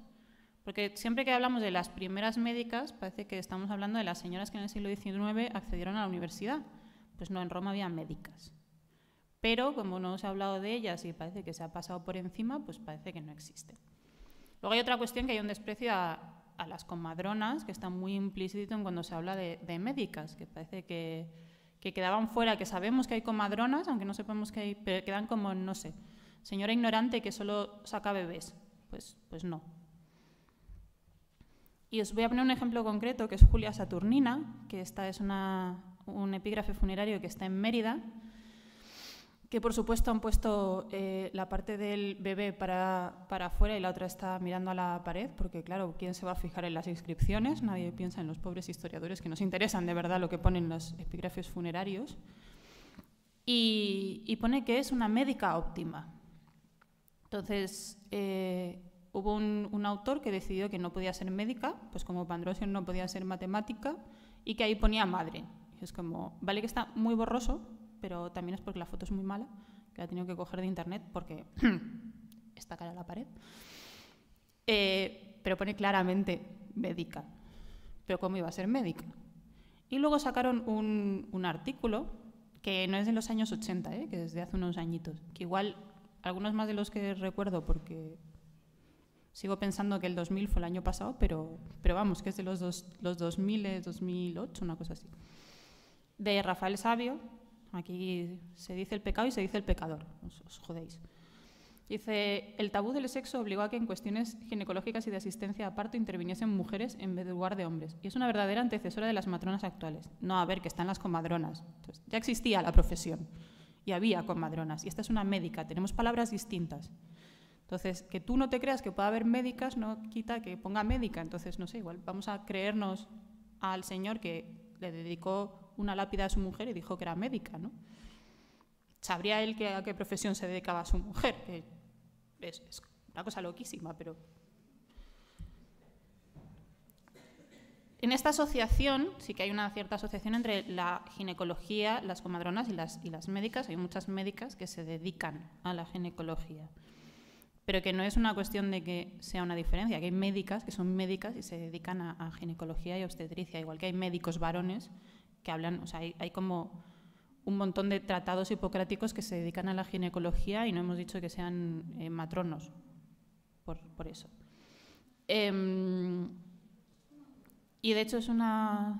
porque siempre que hablamos de las primeras médicas, parece que estamos hablando de las señoras que en el siglo XIX accedieron a la universidad. Pues no, en Roma había médicas. Pero como no se ha hablado de ellas y parece que se ha pasado por encima, pues parece que no existe. Luego hay otra cuestión que hay un desprecio a, las comadronas, que está muy implícito en cuando se habla de, médicas, que parece que, que, quedaban fuera, que sabemos que hay comadronas, aunque no sepamos que hay, pero quedan como, no sé, señora ignorante que solo saca bebés. Pues, pues no, y os voy a poner un ejemplo concreto, que es Julia Saturnina, que esta es una, un epígrafe funerario que está en Mérida, que por supuesto han puesto eh, la parte del bebé para, para afuera y la otra está mirando a la pared, porque claro, ¿quién se va a fijar en las inscripciones? Nadie piensa en los pobres historiadores que nos interesan de verdad lo que ponen los epígrafes funerarios. Y, pone que es una médica óptima. Entonces, eh, hubo un, autor que decidió que no podía ser médica, pues como Pandrosio no podía ser matemática, y que ahí ponía madre. es como, vale que está muy borroso, pero también es porque la foto es muy mala, que la he tenido que coger de internet porque está cara a la pared. Eh, pero pone claramente médica. Pero ¿cómo iba a ser médica? Y luego sacaron un, artículo que no es de los años 80, eh, que es de hace unos añitos, que igual algunos más de los que recuerdo porque Sigo pensando que el 2000 fue el año pasado, pero, pero vamos, que es de los, los 2000, 2008, una cosa así. De Rafael Sabio, aquí se dice el pecado y se dice el pecador, os, jodéis. Dice, el tabú del sexo obligó a que en cuestiones ginecológicas y de asistencia a parto interviniesen mujeres en vez de lugar de hombres. Y es una verdadera antecesora de las matronas actuales. No, a ver, que están las comadronas. ya existía la profesión y había comadronas. Y esta es una médica, tenemos palabras distintas. Entonces, que tú no te creas que pueda haber médicas no quita que ponga médica. Entonces, no sé, igual vamos a creernos al Señor que le dedicó una lápida a su mujer y dijo que era médica, ¿no? Sabría él a qué profesión se dedicaba a su mujer, es, una cosa loquísima, pero... En esta asociación, sí que hay una cierta asociación entre la ginecología, las comadronas y las, y las médicas. Hay muchas médicas que se dedican a la ginecología pero que no es una cuestión de que sea una diferencia, que hay médicas que son médicas y se dedican a, ginecología y obstetricia, igual que hay médicos varones que hablan, o sea, hay, como un montón de tratados hipocráticos que se dedican a la ginecología y no hemos dicho que sean eh, matronos, por, eso. Em, y de hecho es una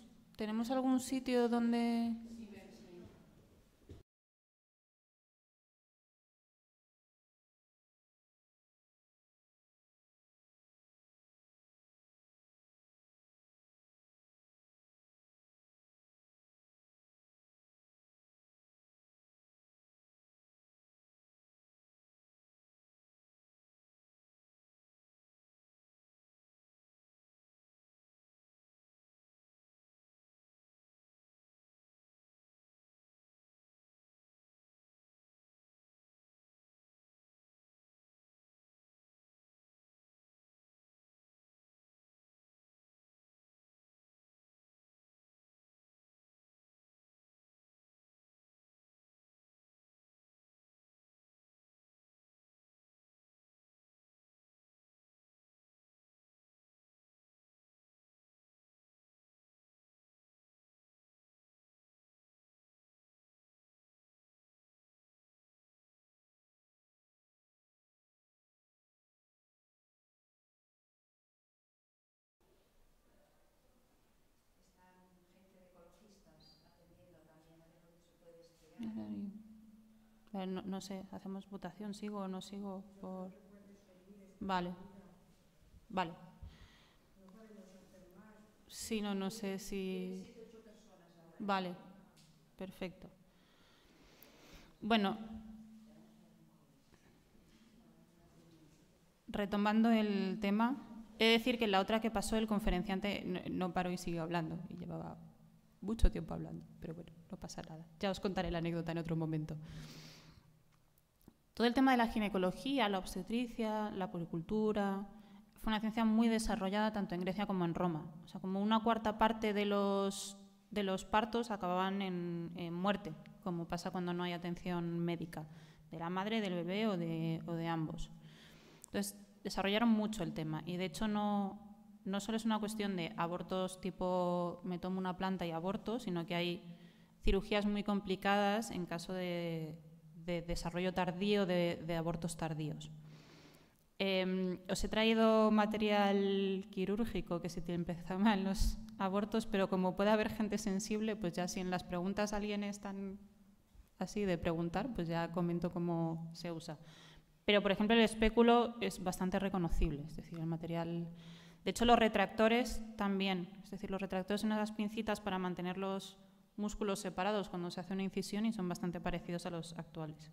¿Tenemos algún sitio donde...? Eh, no, sé, hacemos votación, sigo o no sigo por. Vale. Vale. Sí, no, no sé si. Vale. Perfecto. Bueno. Retomando el tema, he de decir que la otra que pasó el conferenciante no paró y siguió hablando y llevaba mucho tiempo hablando, pero bueno, no pasa nada. Ya os contaré la anécdota en otro momento. Todo el tema de la ginecología, la obstetricia, la policultura, fue una ciencia muy desarrollada tanto en Grecia como en Roma. O sea, como una cuarta parte de los, de los partos acababan en, muerte, como pasa cuando no hay atención médica, de la madre, del bebé o de, o de ambos. Entonces, desarrollaron mucho el tema y de hecho no, no solo es una cuestión de abortos tipo me tomo una planta y aborto, sino que hay cirugías muy complicadas en caso de de desarrollo tardío de, abortos tardíos. Em, os he traído material quirúrgico que se te empezado en los abortos, pero como puede haber gente sensible, pues ya si en las preguntas alguien es tan así de preguntar, pues ya comento cómo se usa. Pero, por ejemplo, el espéculo es bastante reconocible, es decir, el material... De hecho, los retractores también, es decir, los retractores son unas pincitas para mantenerlos músculos separados cuando se hace una incisión y son bastante parecidos a los actuales.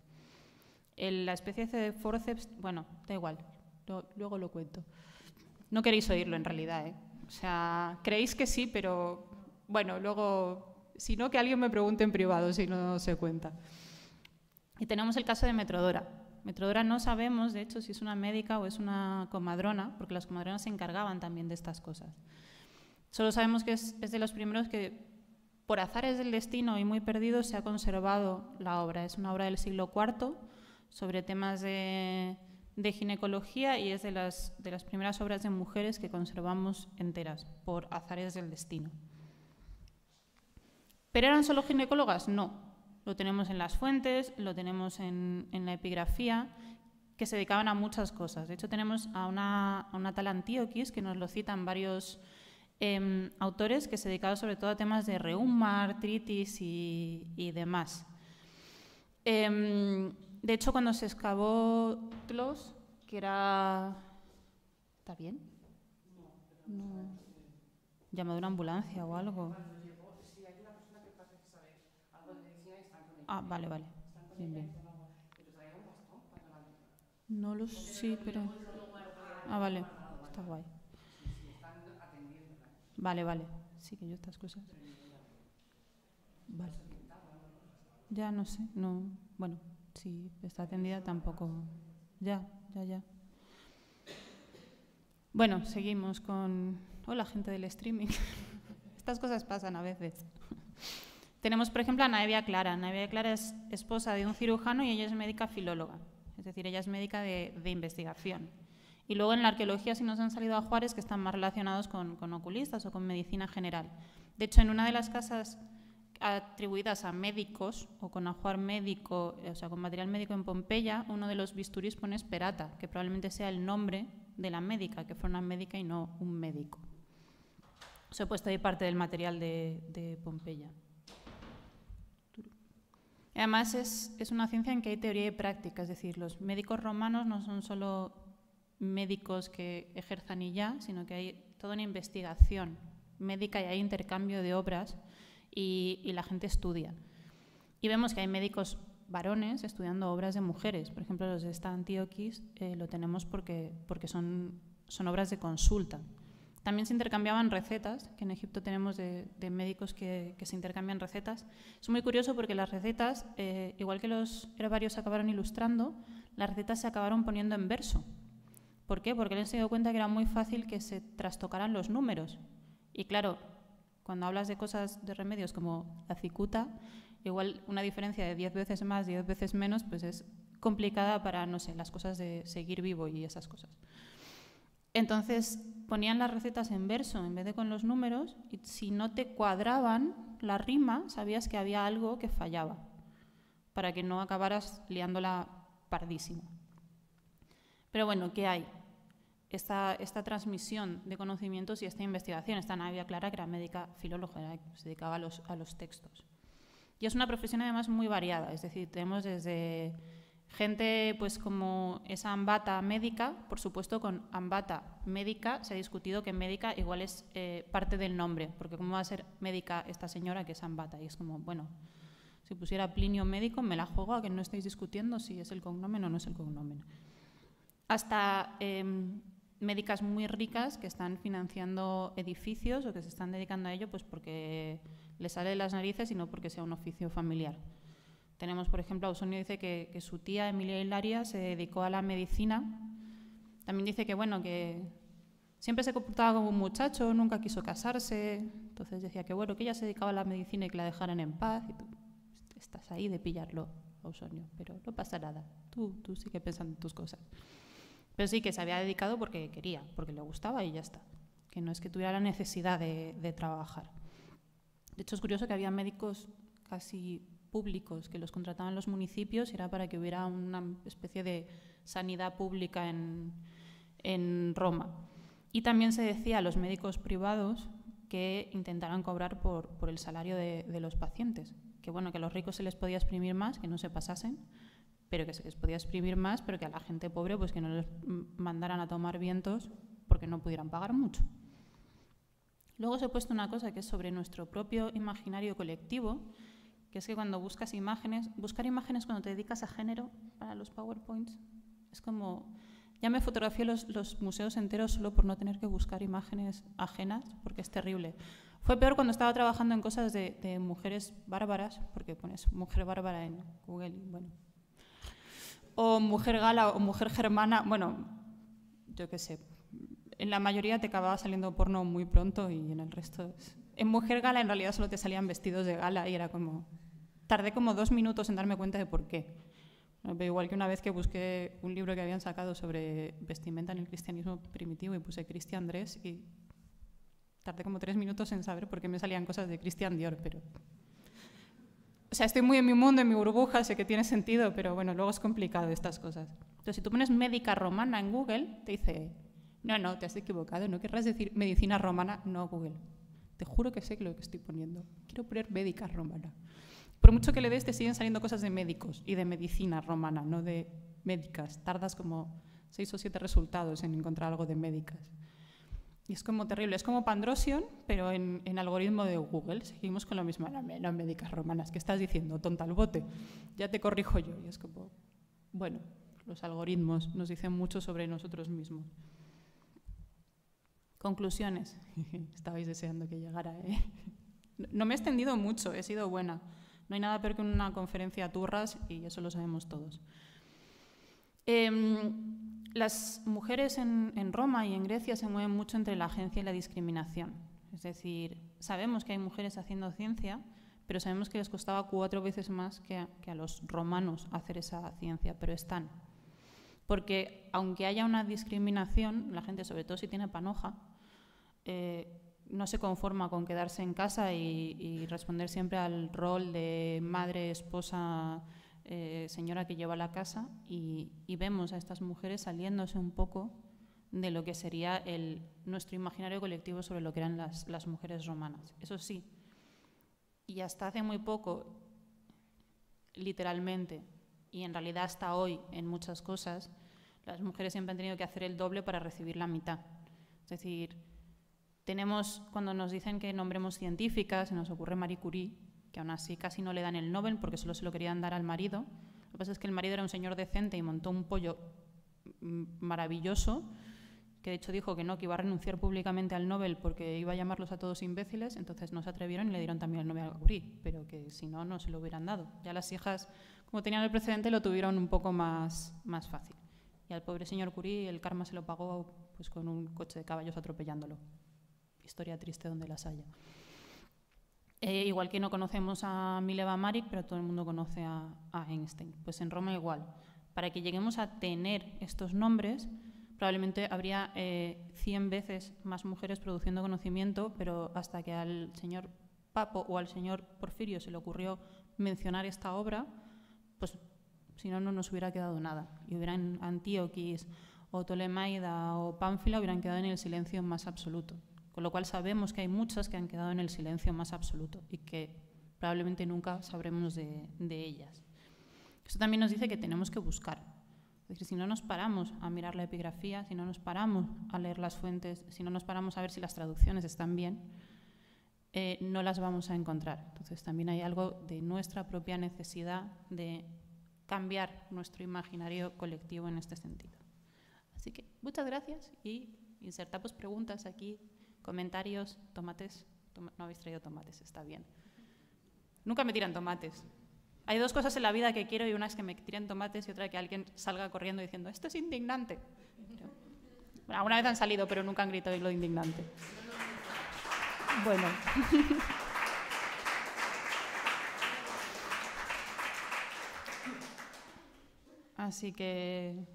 la especie de forceps, bueno, da igual, luego lo cuento. No queréis oírlo en realidad, ¿eh? O sea, creéis que sí, pero bueno, luego, si no, que alguien me pregunte en privado si no se cuenta. Y tenemos el caso de Metrodora. Metrodora no sabemos, de hecho, si es una médica o es una comadrona, porque las comadronas se encargaban también de estas cosas. Solo sabemos que es de los primeros que por azares del destino y muy perdido se ha conservado la obra. Es una obra del siglo IV sobre temas de, ginecología y es de las, primeras obras de mujeres que conservamos enteras por azares del destino. ¿Pero eran solo ginecólogas? No. Lo tenemos en las fuentes, lo tenemos en, la epigrafía, que se dedicaban a muchas cosas. De hecho, tenemos a una, tal Antioquis, que nos lo citan varios Em, autores que se dedicaban sobre todo a temas de reuma, artritis y, demás. Em, de hecho, cuando se excavó Tlos, que era... ¿Está bien? No. Llamado una ambulancia o algo. Ah, vale, vale. Bien, bien. No lo sé, pero... Ah, vale. Está guay. Vale, vale. Sí, que yo estas cosas. Vale. Ya no sé, no. Bueno, si está atendida tampoco. Ya, ya, ya. Bueno, seguimos con. Hola, gente del streaming. Estas cosas pasan a veces. Tenemos, por ejemplo, a Naevia Clara. Naevia Clara es esposa de un cirujano y ella es médica filóloga. Es decir, ella es médica de, de investigación. Y luego en la arqueología sí nos han salido ajuares que están más relacionados con, oculistas o con medicina general. De hecho, en una de las casas atribuidas a médicos o con ajuar médico, o sea, con material médico en Pompeya, uno de los bisturís pone esperata, que probablemente sea el nombre de la médica, que fue una médica y no un médico. Se ha puesto ahí parte del material de, de Pompeya. Además, es, es, una ciencia en que hay teoría y práctica, es decir, los médicos romanos no son solo médicos que ejerzan y ya, sino que hay toda una investigación médica y hay intercambio de obras y, la gente estudia. Y vemos que hay médicos varones estudiando obras de mujeres. Por ejemplo, los de esta Antioquis eh, lo tenemos porque, son, obras de consulta. También se intercambiaban recetas, que en Egipto tenemos de, médicos que, se intercambian recetas. Es muy curioso porque las recetas, eh, igual que los herbarios acabaron ilustrando, las recetas se acabaron poniendo en verso. ¿Por qué? Porque él se dio cuenta que era muy fácil que se trastocaran los números. Y claro, cuando hablas de cosas de remedios como la cicuta, igual una diferencia de 10 veces más, 10 veces menos, pues es complicada para, no sé, las cosas de seguir vivo y esas cosas. Entonces ponían las recetas en verso en vez de con los números y si no te cuadraban la rima, sabías que había algo que fallaba para que no acabaras liándola pardísimo. Pero bueno, ¿qué hay? esta, transmisión de conocimientos y esta investigación. Esta Navia Clara, que era médica filóloga, se dedicaba a los, textos. Y es una profesión además muy variada, es decir, tenemos desde gente pues como esa ambata médica, por supuesto con ambata médica se ha discutido que médica igual es eh, parte del nombre, porque cómo va a ser médica esta señora que es ambata y es como, bueno, si pusiera Plinio médico me la juego a que no estéis discutiendo si es el cognomen o no es el cognomen. Hasta em, médicas muy ricas que están financiando edificios o que se están dedicando a ello pues porque les sale de las narices y no porque sea un oficio familiar. Tenemos, por ejemplo, Ausonio dice que, su tía, Emilia Hilaria, se dedicó a la medicina. También dice que, bueno, que siempre se comportaba como un muchacho, nunca quiso casarse. Entonces decía que, bueno, que ella se dedicaba a la medicina y que la dejaran en paz. Y tú estás ahí de pillarlo, Ausonio, pero no pasa nada. Tú, tú sigue pensando en tus cosas. Pero sí que se había dedicado porque quería, porque le gustaba y ya está. Que no es que tuviera la necesidad de, trabajar. De hecho, es curioso que había médicos casi públicos que los contrataban los municipios, era para que hubiera una especie de sanidad pública en, Roma. Y también se decía a los médicos privados que intentaran cobrar por, el salario de, los pacientes. Que bueno, que a los ricos se les podía exprimir más, que no se pasasen, pero que se les podía exprimir más, pero que a la gente pobre pues que no les mandaran a tomar vientos porque no pudieran pagar mucho. Luego os he puesto una cosa que es sobre nuestro propio imaginario colectivo, que es que cuando buscas imágenes, buscar imágenes cuando te dedicas a género para los PowerPoints, es como, ya me fotografié los, museos enteros solo por no tener que buscar imágenes ajenas, porque es terrible. Fue peor cuando estaba trabajando en cosas de, de mujeres bárbaras, porque pones mujer bárbara en Google y bueno, o mujer gala o mujer germana, bueno, yo qué sé, en la mayoría te acababa saliendo porno muy pronto y en el resto... En mujer gala en realidad solo te salían vestidos de gala y era como... Tardé como dos minutos en darme cuenta de por qué. igual que una vez que busqué un libro que habían sacado sobre vestimenta en el cristianismo primitivo y puse Cristian Andrés y tardé como tres minutos en saber por qué me salían cosas de Cristian Dior, pero o sea, estoy muy en mi mundo, en mi burbuja, sé que tiene sentido, pero bueno, luego es complicado estas cosas. Entonces, si tú pones médica romana en Google, te dice, no, no, te has equivocado, no querrás decir medicina romana, no Google. Te juro que sé lo que estoy poniendo. Quiero poner médica romana. Por mucho que le des, te siguen saliendo cosas de médicos y de medicina romana, no de médicas. Tardas como seis o siete resultados en encontrar algo de médicas. Y es como terrible, es como Pandrosion, pero en, algoritmo de Google. Seguimos con lo mismo, no no romanas, ¿qué estás diciendo? Tonta el bote, ya te corrijo yo. Y es como, bueno, los algoritmos nos dicen mucho sobre nosotros mismos. Conclusiones. Estabais deseando que llegara, ¿eh? No me he extendido mucho, he sido buena. No hay nada peor que una conferencia a turras y eso lo sabemos todos. Em, las mujeres en, Roma y en Grecia se mueven mucho entre la agencia y la discriminación. Es decir, sabemos que hay mujeres haciendo ciencia, pero sabemos que les costaba cuatro veces más que a, los romanos hacer esa ciencia, pero están. Porque aunque haya una discriminación, la gente, sobre todo si tiene panoja, eh, no se conforma con quedarse en casa y, responder siempre al rol de madre, esposa, eh, señora que lleva la casa y, vemos a estas mujeres saliéndose un poco de lo que sería el, nuestro imaginario colectivo sobre lo que eran las, mujeres romanas. Eso sí, y hasta hace muy poco, literalmente, y en realidad hasta hoy en muchas cosas, las mujeres siempre han tenido que hacer el doble para recibir la mitad. Es decir, tenemos, cuando nos dicen que nombremos científicas, se nos ocurre Marie Curie, que aún así casi no le dan el Nobel porque solo se lo querían dar al marido. Lo que pasa es que el marido era un señor decente y montó un pollo mm, maravilloso, que de hecho dijo que no, que iba a renunciar públicamente al Nobel porque iba a llamarlos a todos imbéciles, entonces no se atrevieron y le dieron también el Nobel a Curie, pero que si no, no se lo hubieran dado. Ya las hijas, como tenían el precedente, lo tuvieron un poco más, más fácil. Y al pobre señor Curie el karma se lo pagó pues, con un coche de caballos atropellándolo. Historia triste donde las haya. Eh, igual que no conocemos a Mileva Maric, pero todo el mundo conoce a, Einstein. Pues en Roma igual. Para que lleguemos a tener estos nombres, probablemente habría eh, cien 100 veces más mujeres produciendo conocimiento, pero hasta que al señor Papo o al señor Porfirio se le ocurrió mencionar esta obra, pues si no, no nos hubiera quedado nada. Y hubieran Antioquis, o Ptolemaida o Pánfila hubieran quedado en el silencio más absoluto. Con lo cual sabemos que hay muchas que han quedado en el silencio más absoluto y que probablemente nunca sabremos de, ellas. Eso también nos dice que tenemos que buscar. Es decir, si no nos paramos a mirar la epigrafía, si no nos paramos a leer las fuentes, si no nos paramos a ver si las traducciones están bien, eh, no las vamos a encontrar. Entonces también hay algo de nuestra propia necesidad de cambiar nuestro imaginario colectivo en este sentido. Así que muchas gracias y insertamos preguntas aquí comentarios, tomates. no habéis traído tomates, está bien. Nunca me tiran tomates. Hay dos cosas en la vida que quiero y una es que me tiren tomates y otra que alguien salga corriendo diciendo, esto es indignante. Bueno, alguna vez han salido, pero nunca han gritado y lo indignante. Bueno. Así que,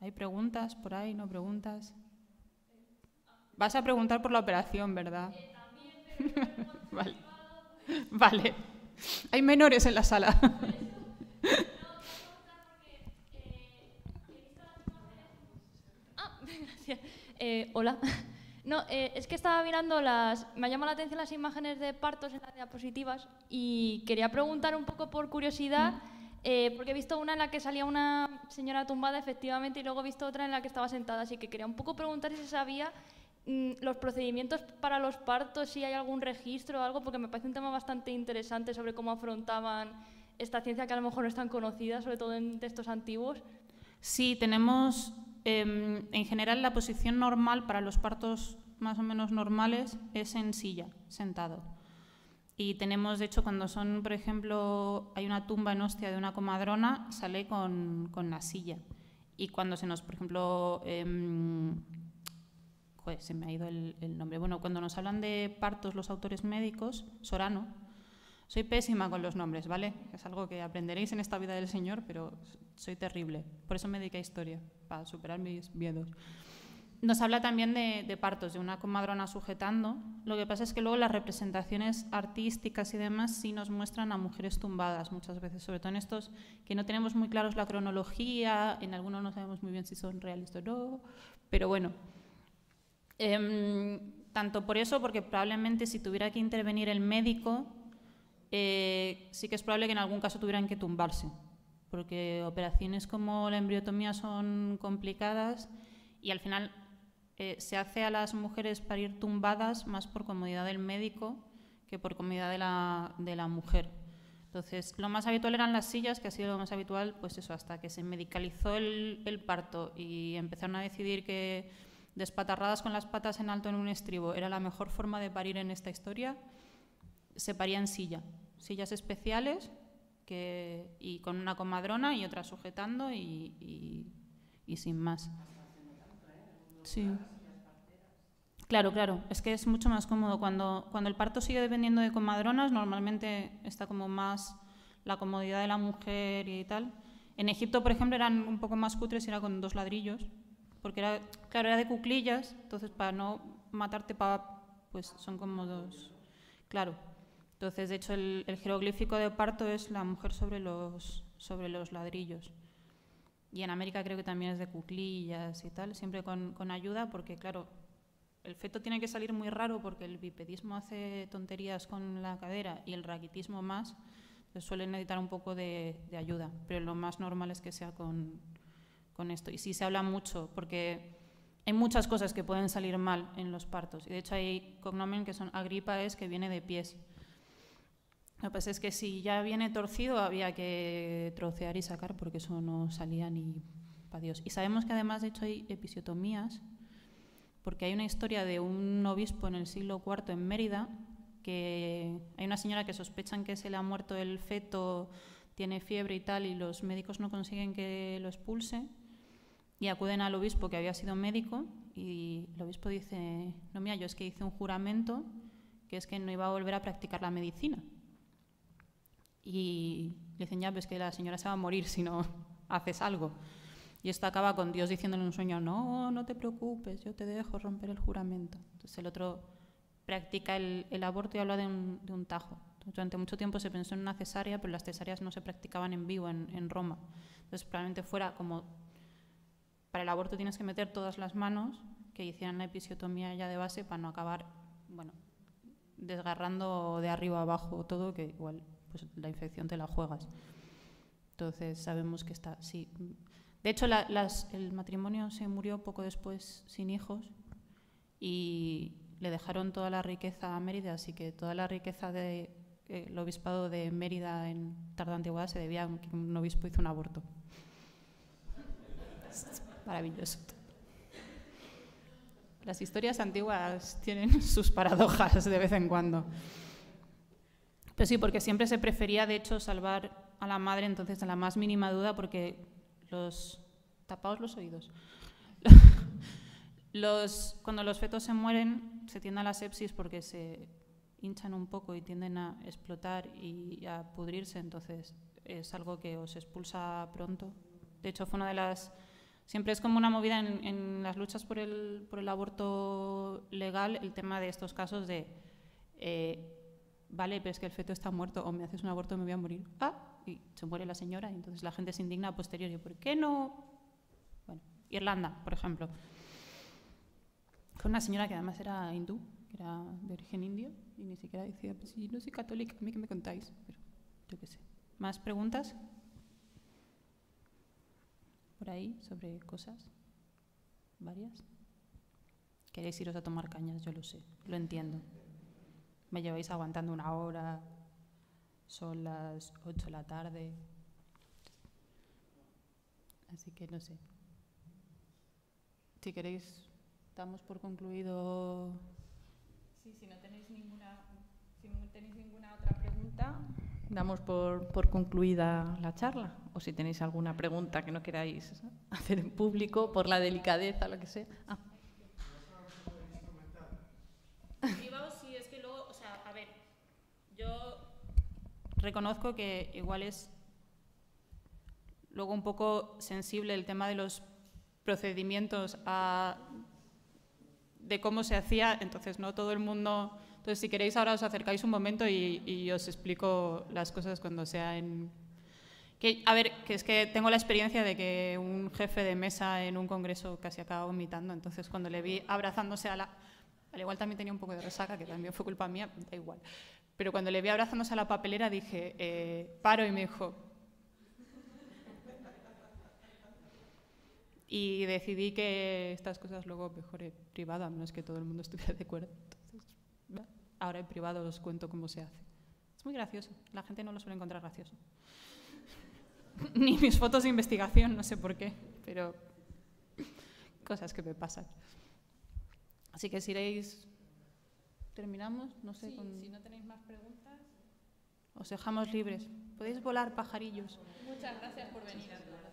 ¿hay preguntas por ahí? ¿No preguntas? Vas a preguntar por la operación, ¿verdad? vale. Vale. Hay menores en la sala. ah, eh, gracias. hola. No, eh, es que estaba mirando las. Me ha llamado la atención las imágenes de partos en las diapositivas y quería preguntar un poco por curiosidad, eh, porque he visto una en la que salía una señora tumbada, efectivamente, y luego he visto otra en la que estaba sentada, así que quería un poco preguntar si se sabía Mm, los procedimientos para los partos, si hay algún registro o algo, porque me parece un tema bastante interesante sobre cómo afrontaban esta ciencia que a lo mejor no es tan conocida, sobre todo en textos antiguos. Sí, tenemos em, en general la posición normal para los partos más o menos normales es en silla, sentado. Y tenemos, de hecho, cuando son, por ejemplo, hay una tumba en hostia de una comadrona, sale con, con la silla. Y cuando se nos, por ejemplo, em, joder, se me ha ido el, nombre. Bueno, cuando nos hablan de partos los autores médicos, Sorano, soy pésima con los nombres, ¿vale? Es algo que aprenderéis en esta vida del Señor, pero soy terrible. Por eso me dediqué a historia, para superar mis miedos. Nos habla también de, de partos, de una comadrona sujetando. Lo que pasa es que luego las representaciones artísticas y demás sí nos muestran a mujeres tumbadas muchas veces, sobre todo en estos que no tenemos muy claros la cronología, en algunos no sabemos muy bien si son realistas o no, pero bueno, Em, tanto por eso, porque probablemente si tuviera que intervenir el médico, eh, sí que es probable que en algún caso tuvieran que tumbarse, porque operaciones como la embriotomía son complicadas y al final eh, se hace a las mujeres parir tumbadas más por comodidad del médico que por comodidad de la, de la mujer. Entonces, lo más habitual eran las sillas, que ha sido lo más habitual, pues eso, hasta que se medicalizó el, el parto y empezaron a decidir que despatarradas con las patas en alto en un estribo, era la mejor forma de parir en esta historia, se paría en silla. Sillas especiales y con una comadrona y otra sujetando y, sin más. Sí. Claro, claro, es que es mucho más cómodo. Cuando, cuando el parto sigue dependiendo de comadronas, normalmente está como más la comodidad de la mujer y tal. En Egipto, por ejemplo, eran un poco más cutres y era con dos ladrillos porque era, claro, era de cuclillas, entonces para no matarte, pues son como dos, claro. Entonces, de hecho, el, jeroglífico de parto es la mujer sobre los, sobre los ladrillos. Y en América creo que también es de cuclillas y tal, siempre con, ayuda, porque claro, el feto tiene que salir muy raro porque el bipedismo hace tonterías con la cadera y el raquitismo más, pues suelen necesitar un poco de, de ayuda, pero lo más normal es que sea con, esto. Y si se habla mucho, porque hay muchas cosas que pueden salir mal en los partos. Y de hecho hay cognomen que son agripa es que viene de pies. Lo que pasa es que si ya viene torcido había que trocear y sacar porque eso no salía ni para Dios. Y sabemos que además de hecho hay episiotomías, porque hay una historia de un obispo en el siglo IV en Mérida, que hay una señora que sospechan que se le ha muerto el feto, tiene fiebre y tal, y los médicos no consiguen que lo expulse, y acuden al obispo que había sido médico y el obispo dice, no mía, yo es que hice un juramento que es que no iba a volver a practicar la medicina. Y le dicen, ya, pues que la señora se va a morir si no haces algo. Y esto acaba con Dios diciéndole en un sueño, no, no te preocupes, yo te dejo romper el juramento. Entonces el otro practica el, aborto y habla de un, tajo. durante mucho tiempo se pensó en una cesárea, pero las cesáreas no se practicaban en vivo en, en Roma. Entonces probablemente fuera como para el aborto tienes que meter todas las manos que hicieran la episiotomía ya de base para no acabar, bueno, desgarrando de arriba abajo todo, que igual pues la infección te la juegas. Entonces sabemos que está, sí. De hecho, las, el matrimonio se murió poco después sin hijos y le dejaron toda la riqueza a Mérida, así que toda la riqueza del de, eh, el obispado de Mérida en tarda antigüedad se debía a que un obispo hizo un aborto maravilloso. Las historias antiguas tienen sus paradojas de vez en cuando. Pero pues sí, porque siempre se prefería, de hecho, salvar a la madre entonces de la más mínima duda, porque los... tapaos los oídos. Los, cuando los fetos se mueren, se tiende a la sepsis porque se hinchan un poco y tienden a explotar y a pudrirse, entonces es algo que os expulsa pronto. De hecho, fue una de las Siempre es como una movida en, las luchas por el, por el, aborto legal el tema de estos casos de, eh, vale, pero es que el feto está muerto o me haces un aborto me voy a morir. Ah, y se muere la señora y entonces la gente se indigna a posteriori. ¿Por qué no? Bueno, Irlanda, por ejemplo. Con una señora que además era hindú, que era de origen indio, y ni siquiera decía, pues si no soy católica, a mí que me contáis, pero yo qué sé. ¿Más preguntas? por ahí sobre cosas? ¿Varias? Queréis iros a tomar cañas, yo lo sé, lo entiendo. Me lleváis aguantando una hora, son las 8 de la tarde. Así que no sé. Si queréis, damos por concluido. Sí, si no tenéis ninguna, si no tenéis ninguna otra pregunta damos por, concluida la charla. O si tenéis alguna pregunta que no queráis hacer en público, por la delicadeza, lo que sea. yo reconozco que igual es luego un poco sensible el tema de los procedimientos de cómo se hacía, entonces no todo el mundo entonces, si queréis, ahora os acercáis un momento y, os explico las cosas cuando sea en... Que, a ver, que es que tengo la experiencia de que un jefe de mesa en un congreso casi acaba vomitando, entonces cuando le vi abrazándose a la... Al igual también tenía un poco de resaca, que también fue culpa mía, da igual. Pero cuando le vi abrazándose a la papelera dije, eh, paro y me dijo... Y decidí que estas cosas luego mejoré privada, no es que todo el mundo estuviera de acuerdo. Ahora en privado os cuento cómo se hace. Es muy gracioso. La gente no lo suele encontrar gracioso. Ni mis fotos de investigación, no sé por qué, pero cosas que me pasan. Así que si iréis, terminamos, no sé. Si no tenéis más preguntas. Os dejamos libres. Podéis volar pajarillos. Muchas gracias por venir. a